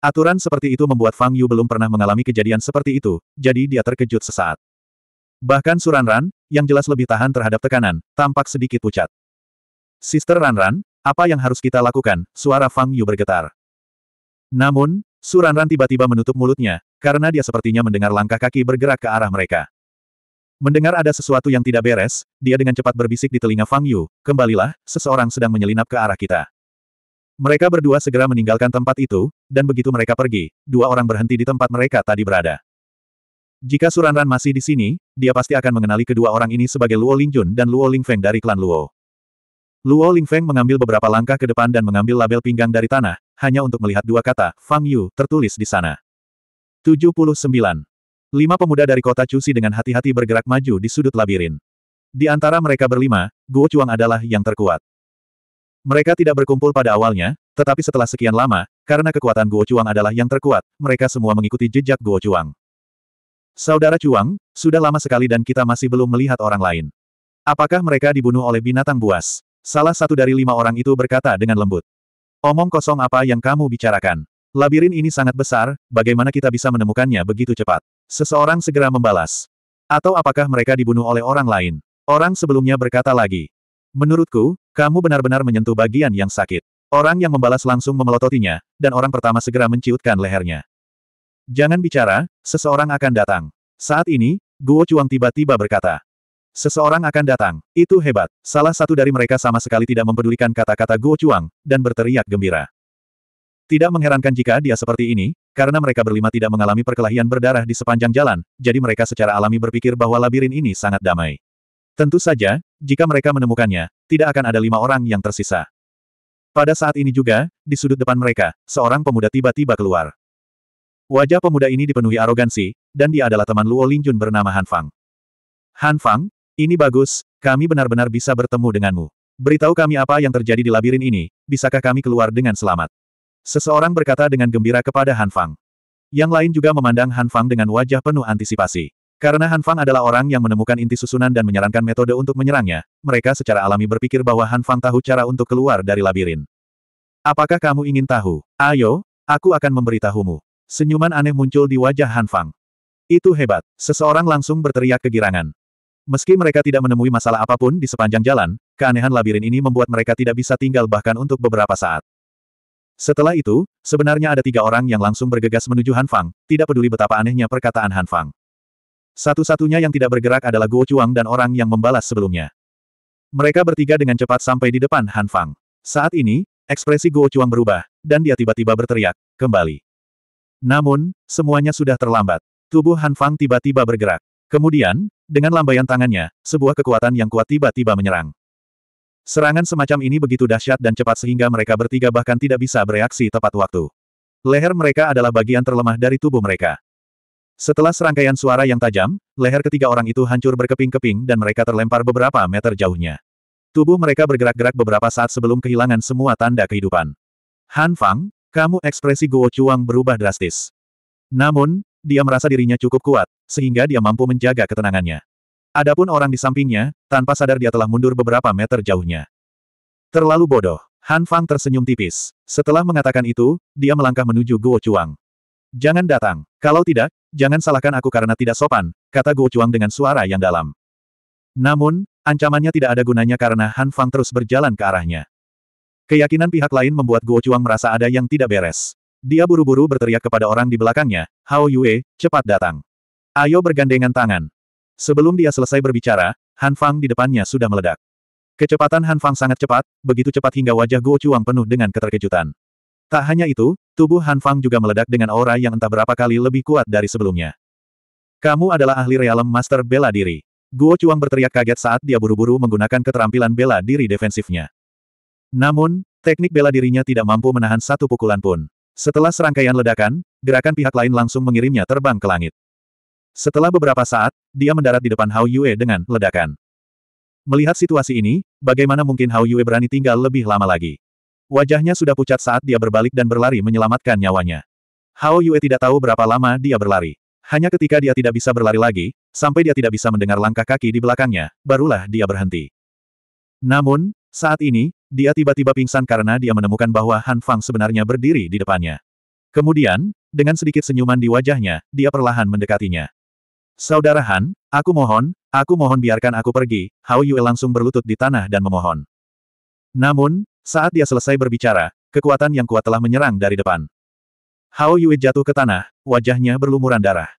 Aturan seperti itu membuat Fang Yu belum pernah mengalami kejadian seperti itu, jadi dia terkejut sesaat. Bahkan Suran Ran, yang jelas lebih tahan terhadap tekanan, tampak sedikit pucat. Sister Ran Ran. Apa yang harus kita lakukan? Suara Fang Yu bergetar. Namun, Suranran tiba-tiba menutup mulutnya, karena dia sepertinya mendengar langkah kaki bergerak ke arah mereka. Mendengar ada sesuatu yang tidak beres, dia dengan cepat berbisik di telinga Fang Yu, kembalilah, seseorang sedang menyelinap ke arah kita. Mereka berdua segera meninggalkan tempat itu, dan begitu mereka pergi, dua orang berhenti di tempat mereka tadi berada. Jika Suranran masih di sini, dia pasti akan mengenali kedua orang ini sebagai Luo Lingjun dan Luo Lingfeng dari klan Luo. Luo Lingfeng mengambil beberapa langkah ke depan dan mengambil label pinggang dari tanah, hanya untuk melihat dua kata, Fang Yu, tertulis di sana. 79. Lima pemuda dari kota Cusi dengan hati-hati bergerak maju di sudut labirin. Di antara mereka berlima, Guo Chuang adalah yang terkuat. Mereka tidak berkumpul pada awalnya, tetapi setelah sekian lama, karena kekuatan Guo Chuang adalah yang terkuat, mereka semua mengikuti jejak Guo Chuang. Saudara Chuang, sudah lama sekali dan kita masih belum melihat orang lain. Apakah mereka dibunuh oleh binatang buas? Salah satu dari lima orang itu berkata dengan lembut. Omong kosong apa yang kamu bicarakan? Labirin ini sangat besar, bagaimana kita bisa menemukannya begitu cepat? Seseorang segera membalas. Atau apakah mereka dibunuh oleh orang lain? Orang sebelumnya berkata lagi. Menurutku, kamu benar-benar menyentuh bagian yang sakit. Orang yang membalas langsung memelototinya, dan orang pertama segera menciutkan lehernya. Jangan bicara, seseorang akan datang. Saat ini, Guo Chuang tiba-tiba berkata. Seseorang akan datang. Itu hebat. Salah satu dari mereka sama sekali tidak mempedulikan kata-kata Guo Chuang, dan berteriak gembira. Tidak mengherankan jika dia seperti ini, karena mereka berlima tidak mengalami perkelahian berdarah di sepanjang jalan, jadi mereka secara alami berpikir bahwa labirin ini sangat damai. Tentu saja, jika mereka menemukannya, tidak akan ada lima orang yang tersisa. Pada saat ini juga, di sudut depan mereka, seorang pemuda tiba-tiba keluar. Wajah pemuda ini dipenuhi arogansi, dan dia adalah teman Luo Linjun bernama Han Fang. Han Fang, ini bagus, kami benar-benar bisa bertemu denganmu. Beritahu kami apa yang terjadi di labirin ini, bisakah kami keluar dengan selamat? Seseorang berkata dengan gembira kepada Han Fang. Yang lain juga memandang Han Fang dengan wajah penuh antisipasi. Karena Han Fang adalah orang yang menemukan inti susunan dan menyarankan metode untuk menyerangnya, mereka secara alami berpikir bahwa Han Fang tahu cara untuk keluar dari labirin. Apakah kamu ingin tahu? Ayo, aku akan memberitahumu. Senyuman aneh muncul di wajah Han Fang. Itu hebat. Seseorang langsung berteriak kegirangan. Meski mereka tidak menemui masalah apapun di sepanjang jalan, keanehan labirin ini membuat mereka tidak bisa tinggal bahkan untuk beberapa saat. Setelah itu, sebenarnya ada tiga orang yang langsung bergegas menuju Han Fang, tidak peduli betapa anehnya perkataan Han Fang. Satu-satunya yang tidak bergerak adalah Guo Chuang dan orang yang membalas sebelumnya. Mereka bertiga dengan cepat sampai di depan Han Fang. Saat ini, ekspresi Guo Chuang berubah, dan dia tiba-tiba berteriak, kembali. Namun, semuanya sudah terlambat. Tubuh Han Fang tiba-tiba bergerak. Kemudian, dengan lambaian tangannya, sebuah kekuatan yang kuat tiba-tiba menyerang. Serangan semacam ini begitu dahsyat dan cepat sehingga mereka bertiga bahkan tidak bisa bereaksi tepat waktu. Leher mereka adalah bagian terlemah dari tubuh mereka. Setelah serangkaian suara yang tajam, leher ketiga orang itu hancur berkeping-keping dan mereka terlempar beberapa meter jauhnya. Tubuh mereka bergerak-gerak beberapa saat sebelum kehilangan semua tanda kehidupan. Han Fang, kamu ekspresi Guo Chuang berubah drastis. Namun, dia merasa dirinya cukup kuat, sehingga dia mampu menjaga ketenangannya. Adapun orang di sampingnya, tanpa sadar dia telah mundur beberapa meter jauhnya. Terlalu bodoh. Han Fang tersenyum tipis. Setelah mengatakan itu, dia melangkah menuju Guo Chuang. Jangan datang. Kalau tidak, jangan salahkan aku karena tidak sopan, kata Guo Chuang dengan suara yang dalam. Namun, ancamannya tidak ada gunanya karena Han Fang terus berjalan ke arahnya. Keyakinan pihak lain membuat Guo Chuang merasa ada yang tidak beres. Dia buru-buru berteriak kepada orang di belakangnya, Hao Yue, cepat datang. Ayo bergandengan tangan. Sebelum dia selesai berbicara, Han Fang di depannya sudah meledak. Kecepatan Han Fang sangat cepat, begitu cepat hingga wajah Guo Chuang penuh dengan keterkejutan. Tak hanya itu, tubuh Han Fang juga meledak dengan aura yang entah berapa kali lebih kuat dari sebelumnya. Kamu adalah ahli realem master bela diri. Guo Chuang berteriak kaget saat dia buru-buru menggunakan keterampilan bela diri defensifnya. Namun, teknik bela dirinya tidak mampu menahan satu pukulan pun. Setelah serangkaian ledakan, gerakan pihak lain langsung mengirimnya terbang ke langit. Setelah beberapa saat, dia mendarat di depan Hao Yue dengan ledakan. Melihat situasi ini, bagaimana mungkin Hao Yue berani tinggal lebih lama lagi? Wajahnya sudah pucat saat dia berbalik dan berlari menyelamatkan nyawanya. Hao Yue tidak tahu berapa lama dia berlari. Hanya ketika dia tidak bisa berlari lagi, sampai dia tidak bisa mendengar langkah kaki di belakangnya, barulah dia berhenti. Namun, saat ini, dia tiba-tiba pingsan karena dia menemukan bahwa Han Fang sebenarnya berdiri di depannya. Kemudian, dengan sedikit senyuman di wajahnya, dia perlahan mendekatinya. Saudara Han, aku mohon, aku mohon biarkan aku pergi, Hao Yue langsung berlutut di tanah dan memohon. Namun, saat dia selesai berbicara, kekuatan yang kuat telah menyerang dari depan. Hao Yue jatuh ke tanah, wajahnya berlumuran darah.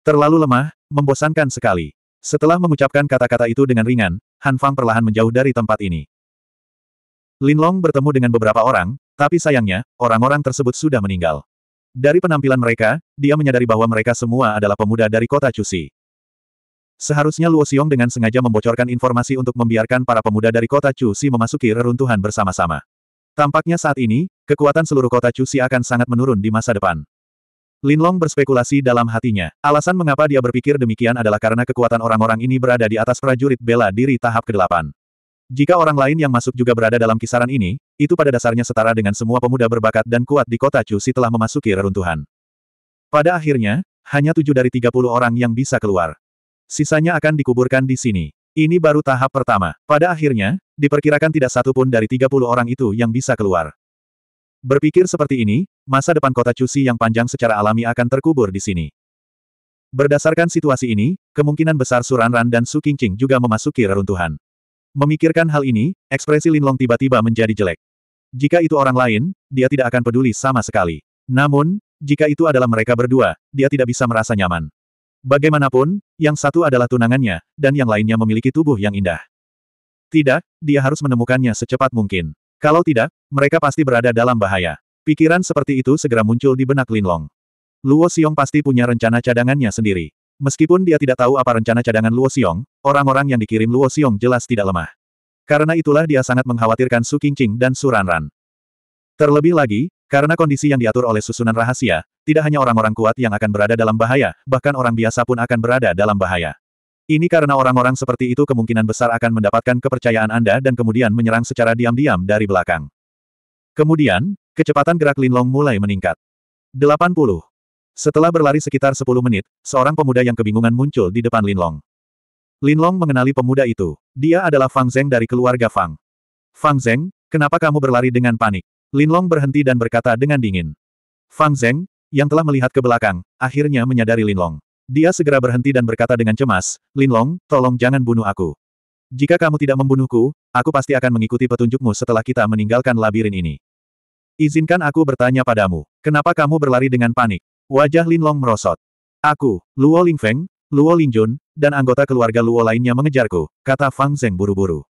Terlalu lemah, membosankan sekali. Setelah mengucapkan kata-kata itu dengan ringan, Han Fang perlahan menjauh dari tempat ini. Lin Long bertemu dengan beberapa orang, tapi sayangnya, orang-orang tersebut sudah meninggal. Dari penampilan mereka, dia menyadari bahwa mereka semua adalah pemuda dari kota Cusi. Seharusnya Luo Xiong dengan sengaja membocorkan informasi untuk membiarkan para pemuda dari kota Cusi memasuki reruntuhan bersama-sama. Tampaknya saat ini, kekuatan seluruh kota Cusi akan sangat menurun di masa depan. Lin Long berspekulasi dalam hatinya. Alasan mengapa dia berpikir demikian adalah karena kekuatan orang-orang ini berada di atas prajurit bela diri tahap ke-8. Jika orang lain yang masuk juga berada dalam kisaran ini, itu pada dasarnya setara dengan semua pemuda berbakat dan kuat di kota Cusi telah memasuki reruntuhan. Pada akhirnya, hanya tujuh dari tiga puluh orang yang bisa keluar. Sisanya akan dikuburkan di sini. Ini baru tahap pertama. Pada akhirnya, diperkirakan tidak satu pun dari tiga puluh orang itu yang bisa keluar. Berpikir seperti ini, masa depan kota Cusi yang panjang secara alami akan terkubur di sini. Berdasarkan situasi ini, kemungkinan besar Suranran dan Su Qingqing juga memasuki reruntuhan. Memikirkan hal ini, ekspresi Linlong tiba-tiba menjadi jelek. Jika itu orang lain, dia tidak akan peduli sama sekali. Namun, jika itu adalah mereka berdua, dia tidak bisa merasa nyaman. Bagaimanapun, yang satu adalah tunangannya, dan yang lainnya memiliki tubuh yang indah. Tidak, dia harus menemukannya secepat mungkin. Kalau tidak, mereka pasti berada dalam bahaya. Pikiran seperti itu segera muncul di benak Linlong. Luo Xiong pasti punya rencana cadangannya sendiri. Meskipun dia tidak tahu apa rencana cadangan Luo Xiong, orang-orang yang dikirim Luo Xiong jelas tidak lemah. Karena itulah dia sangat mengkhawatirkan Su Qingqing dan Su Ranran. Terlebih lagi, karena kondisi yang diatur oleh susunan rahasia, tidak hanya orang-orang kuat yang akan berada dalam bahaya, bahkan orang biasa pun akan berada dalam bahaya. Ini karena orang-orang seperti itu kemungkinan besar akan mendapatkan kepercayaan Anda dan kemudian menyerang secara diam-diam dari belakang. Kemudian, kecepatan gerak Linlong mulai meningkat. 80. Setelah berlari sekitar 10 menit, seorang pemuda yang kebingungan muncul di depan Linlong. Linlong mengenali pemuda itu. Dia adalah Fang Zeng dari keluarga Fang. Fang Zeng, kenapa kamu berlari dengan panik? Linlong berhenti dan berkata dengan dingin. Fang Zeng, yang telah melihat ke belakang, akhirnya menyadari Linlong. Dia segera berhenti dan berkata dengan cemas, Linlong, tolong jangan bunuh aku. Jika kamu tidak membunuhku, aku pasti akan mengikuti petunjukmu setelah kita meninggalkan labirin ini. Izinkan aku bertanya padamu, kenapa kamu berlari dengan panik? Wajah Linlong merosot. Aku, Luo Lingfeng, Luo Lingjun, dan anggota keluarga Luo lainnya mengejarku, kata Fang Zeng buru-buru.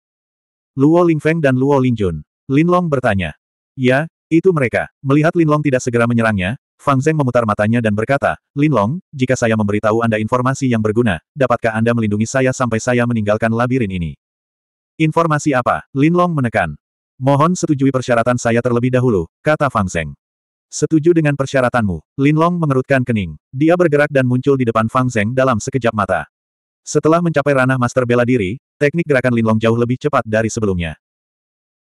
Luo Lingfeng dan Luo Lingjun. Linlong bertanya. Ya, itu mereka. Melihat Linlong tidak segera menyerangnya, Fang Zeng memutar matanya dan berkata, Linlong, jika saya memberitahu Anda informasi yang berguna, dapatkah Anda melindungi saya sampai saya meninggalkan labirin ini? Informasi apa? Linlong menekan. Mohon setujui persyaratan saya terlebih dahulu, kata Fang Zeng. Setuju dengan persyaratanmu, Lin Long mengerutkan kening. Dia bergerak dan muncul di depan Fang Zeng dalam sekejap mata. Setelah mencapai ranah master bela diri, teknik gerakan Lin Long jauh lebih cepat dari sebelumnya.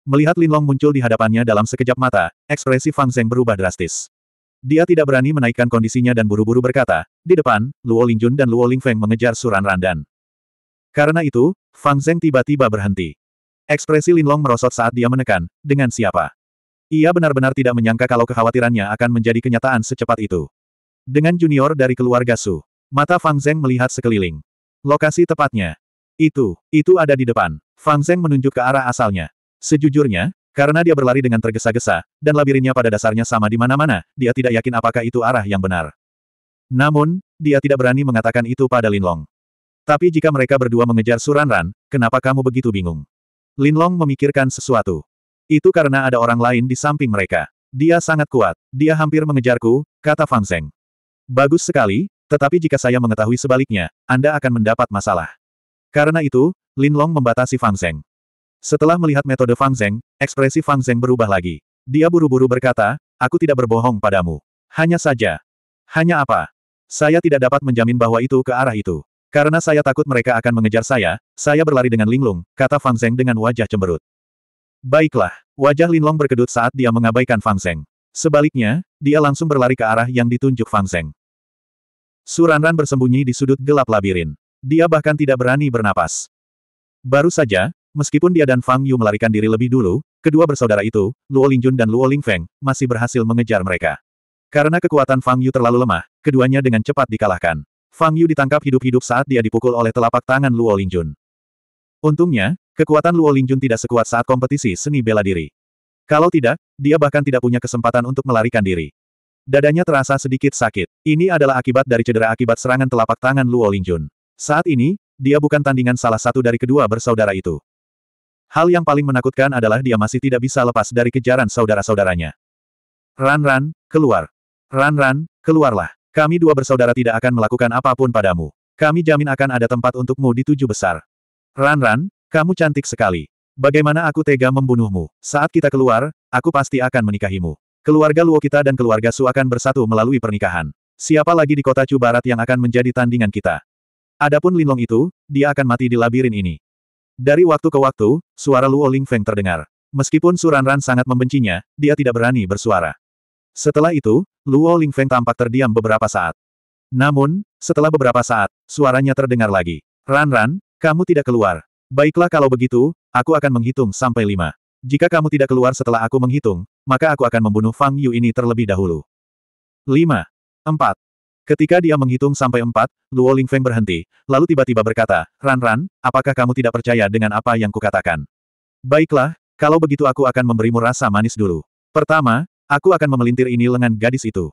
Melihat Lin Long muncul di hadapannya dalam sekejap mata, ekspresi Fang Zeng berubah drastis. Dia tidak berani menaikkan kondisinya dan buru-buru berkata, di depan, Luo Lingjun dan Luo Feng mengejar Suran Randan. Karena itu, Fang Zeng tiba-tiba berhenti. Ekspresi Lin Long merosot saat dia menekan, dengan siapa. Ia benar-benar tidak menyangka kalau kekhawatirannya akan menjadi kenyataan secepat itu. Dengan junior dari keluarga Su, mata Fang Zeng melihat sekeliling. Lokasi tepatnya. Itu, itu ada di depan. Fang Zeng menunjuk ke arah asalnya. Sejujurnya, karena dia berlari dengan tergesa-gesa, dan labirinnya pada dasarnya sama di mana-mana, dia tidak yakin apakah itu arah yang benar. Namun, dia tidak berani mengatakan itu pada Linlong. Tapi jika mereka berdua mengejar Suranran, kenapa kamu begitu bingung? Linlong memikirkan sesuatu. Itu karena ada orang lain di samping mereka. Dia sangat kuat. Dia hampir mengejarku, kata Fang Zeng. Bagus sekali, tetapi jika saya mengetahui sebaliknya, Anda akan mendapat masalah. Karena itu, Lin Long membatasi Fang Zeng. Setelah melihat metode Fang Zeng, ekspresi Fang Zeng berubah lagi. Dia buru-buru berkata, aku tidak berbohong padamu. Hanya saja. Hanya apa? Saya tidak dapat menjamin bahwa itu ke arah itu. Karena saya takut mereka akan mengejar saya, saya berlari dengan linglung, kata Fang Zeng dengan wajah cemberut. Baiklah, wajah Linlong berkedut saat dia mengabaikan Fang Zeng. Sebaliknya, dia langsung berlari ke arah yang ditunjuk Fang Zeng. Suranran bersembunyi di sudut gelap labirin. Dia bahkan tidak berani bernapas. Baru saja, meskipun dia dan Fang Yu melarikan diri lebih dulu, kedua bersaudara itu, Luo Lingjun dan Luo Lingfeng, masih berhasil mengejar mereka. Karena kekuatan Fang Yu terlalu lemah, keduanya dengan cepat dikalahkan. Fang Yu ditangkap hidup-hidup saat dia dipukul oleh telapak tangan Luo Lingjun. Untungnya, Kekuatan Luo Lingjun tidak sekuat saat kompetisi seni bela diri. Kalau tidak, dia bahkan tidak punya kesempatan untuk melarikan diri. Dadanya terasa sedikit sakit. Ini adalah akibat dari cedera akibat serangan telapak tangan Luo Lingjun. Saat ini, dia bukan tandingan salah satu dari kedua bersaudara itu. Hal yang paling menakutkan adalah dia masih tidak bisa lepas dari kejaran saudara-saudaranya. Ran-ran, keluar. Ran-ran, keluarlah. Kami dua bersaudara tidak akan melakukan apapun padamu. Kami jamin akan ada tempat untukmu di tujuh besar. Ran-ran, kamu cantik sekali. Bagaimana aku tega membunuhmu? Saat kita keluar, aku pasti akan menikahimu. Keluarga Luo kita dan keluarga Su akan bersatu melalui pernikahan. Siapa lagi di kota Chu Barat yang akan menjadi tandingan kita? Adapun Linlong itu, dia akan mati di labirin ini. Dari waktu ke waktu, suara Luo Ling Feng terdengar. Meskipun Su Suranran sangat membencinya, dia tidak berani bersuara. Setelah itu, Luo Ling Feng tampak terdiam beberapa saat. Namun, setelah beberapa saat, suaranya terdengar lagi. Ranran, -ran, kamu tidak keluar. Baiklah kalau begitu, aku akan menghitung sampai lima. Jika kamu tidak keluar setelah aku menghitung, maka aku akan membunuh Fang Yu ini terlebih dahulu. 5. 4. Ketika dia menghitung sampai empat, Luo Lingfeng berhenti, lalu tiba-tiba berkata, Ran Ran, apakah kamu tidak percaya dengan apa yang kukatakan? Baiklah, kalau begitu aku akan memberimu rasa manis dulu. Pertama, aku akan memelintir ini lengan gadis itu.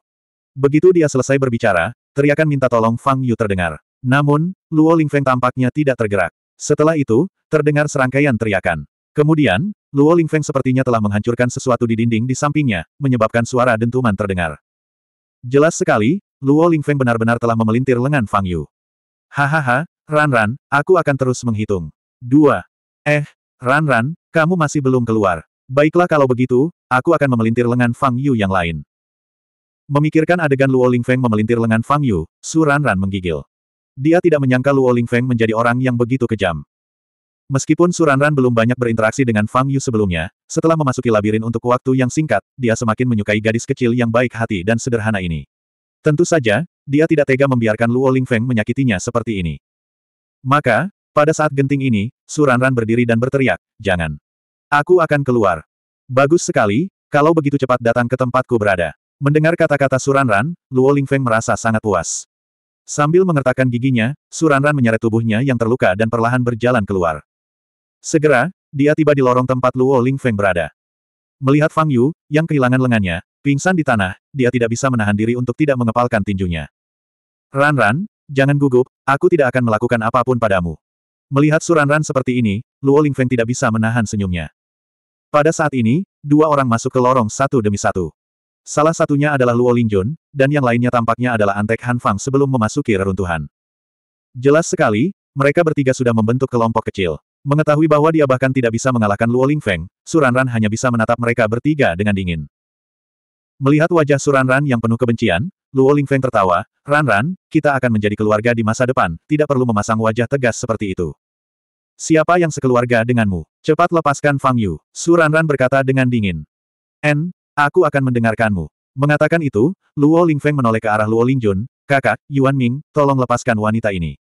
Begitu dia selesai berbicara, teriakan minta tolong Fang Yu terdengar. Namun, Luo Lingfeng tampaknya tidak tergerak. Setelah itu, terdengar serangkaian teriakan. Kemudian, Luo Lingfeng sepertinya telah menghancurkan sesuatu di dinding di sampingnya, menyebabkan suara dentuman terdengar. Jelas sekali, Luo Lingfeng benar-benar telah memelintir lengan Fang Yu. Hahaha, Ran-Ran, aku akan terus menghitung. Dua. Eh, Ran-Ran, kamu masih belum keluar. Baiklah kalau begitu, aku akan memelintir lengan Fang Yu yang lain. Memikirkan adegan Luo Lingfeng memelintir lengan Fang Yu, Su Ran-Ran menggigil. Dia tidak menyangka Luo Lingfeng menjadi orang yang begitu kejam. Meskipun Suranran belum banyak berinteraksi dengan Fang Yu sebelumnya, setelah memasuki labirin untuk waktu yang singkat, dia semakin menyukai gadis kecil yang baik hati dan sederhana ini. Tentu saja, dia tidak tega membiarkan Luo Lingfeng menyakitinya seperti ini. Maka, pada saat genting ini, Suranran berdiri dan berteriak, jangan. Aku akan keluar. Bagus sekali, kalau begitu cepat datang ke tempatku berada. Mendengar kata-kata Suranran, Luo Lingfeng merasa sangat puas. Sambil mengertakkan giginya, Suranran menyeret tubuhnya yang terluka dan perlahan berjalan keluar. Segera, dia tiba di lorong tempat Luo Ling Feng berada. Melihat Fang Yu, yang kehilangan lengannya, pingsan di tanah, dia tidak bisa menahan diri untuk tidak mengepalkan tinjunya. Ranran, jangan gugup, aku tidak akan melakukan apapun padamu. Melihat Suranran seperti ini, Luo Ling Feng tidak bisa menahan senyumnya. Pada saat ini, dua orang masuk ke lorong satu demi satu. Salah satunya adalah Luo Lingjun, dan yang lainnya tampaknya adalah Antek Hanfang sebelum memasuki reruntuhan. Jelas sekali, mereka bertiga sudah membentuk kelompok kecil. Mengetahui bahwa dia bahkan tidak bisa mengalahkan Luo Lingfeng, Suranran hanya bisa menatap mereka bertiga dengan dingin. Melihat wajah Suranran yang penuh kebencian, Luo Lingfeng tertawa, Ranran, kita akan menjadi keluarga di masa depan, tidak perlu memasang wajah tegas seperti itu. Siapa yang sekeluarga denganmu? Cepat lepaskan Fang Yu, Suranran berkata dengan dingin. N, Aku akan mendengarkanmu. Mengatakan itu, Luo Lingfeng menoleh ke arah Luo Lingjun, kakak, Yuan Ming, tolong lepaskan wanita ini.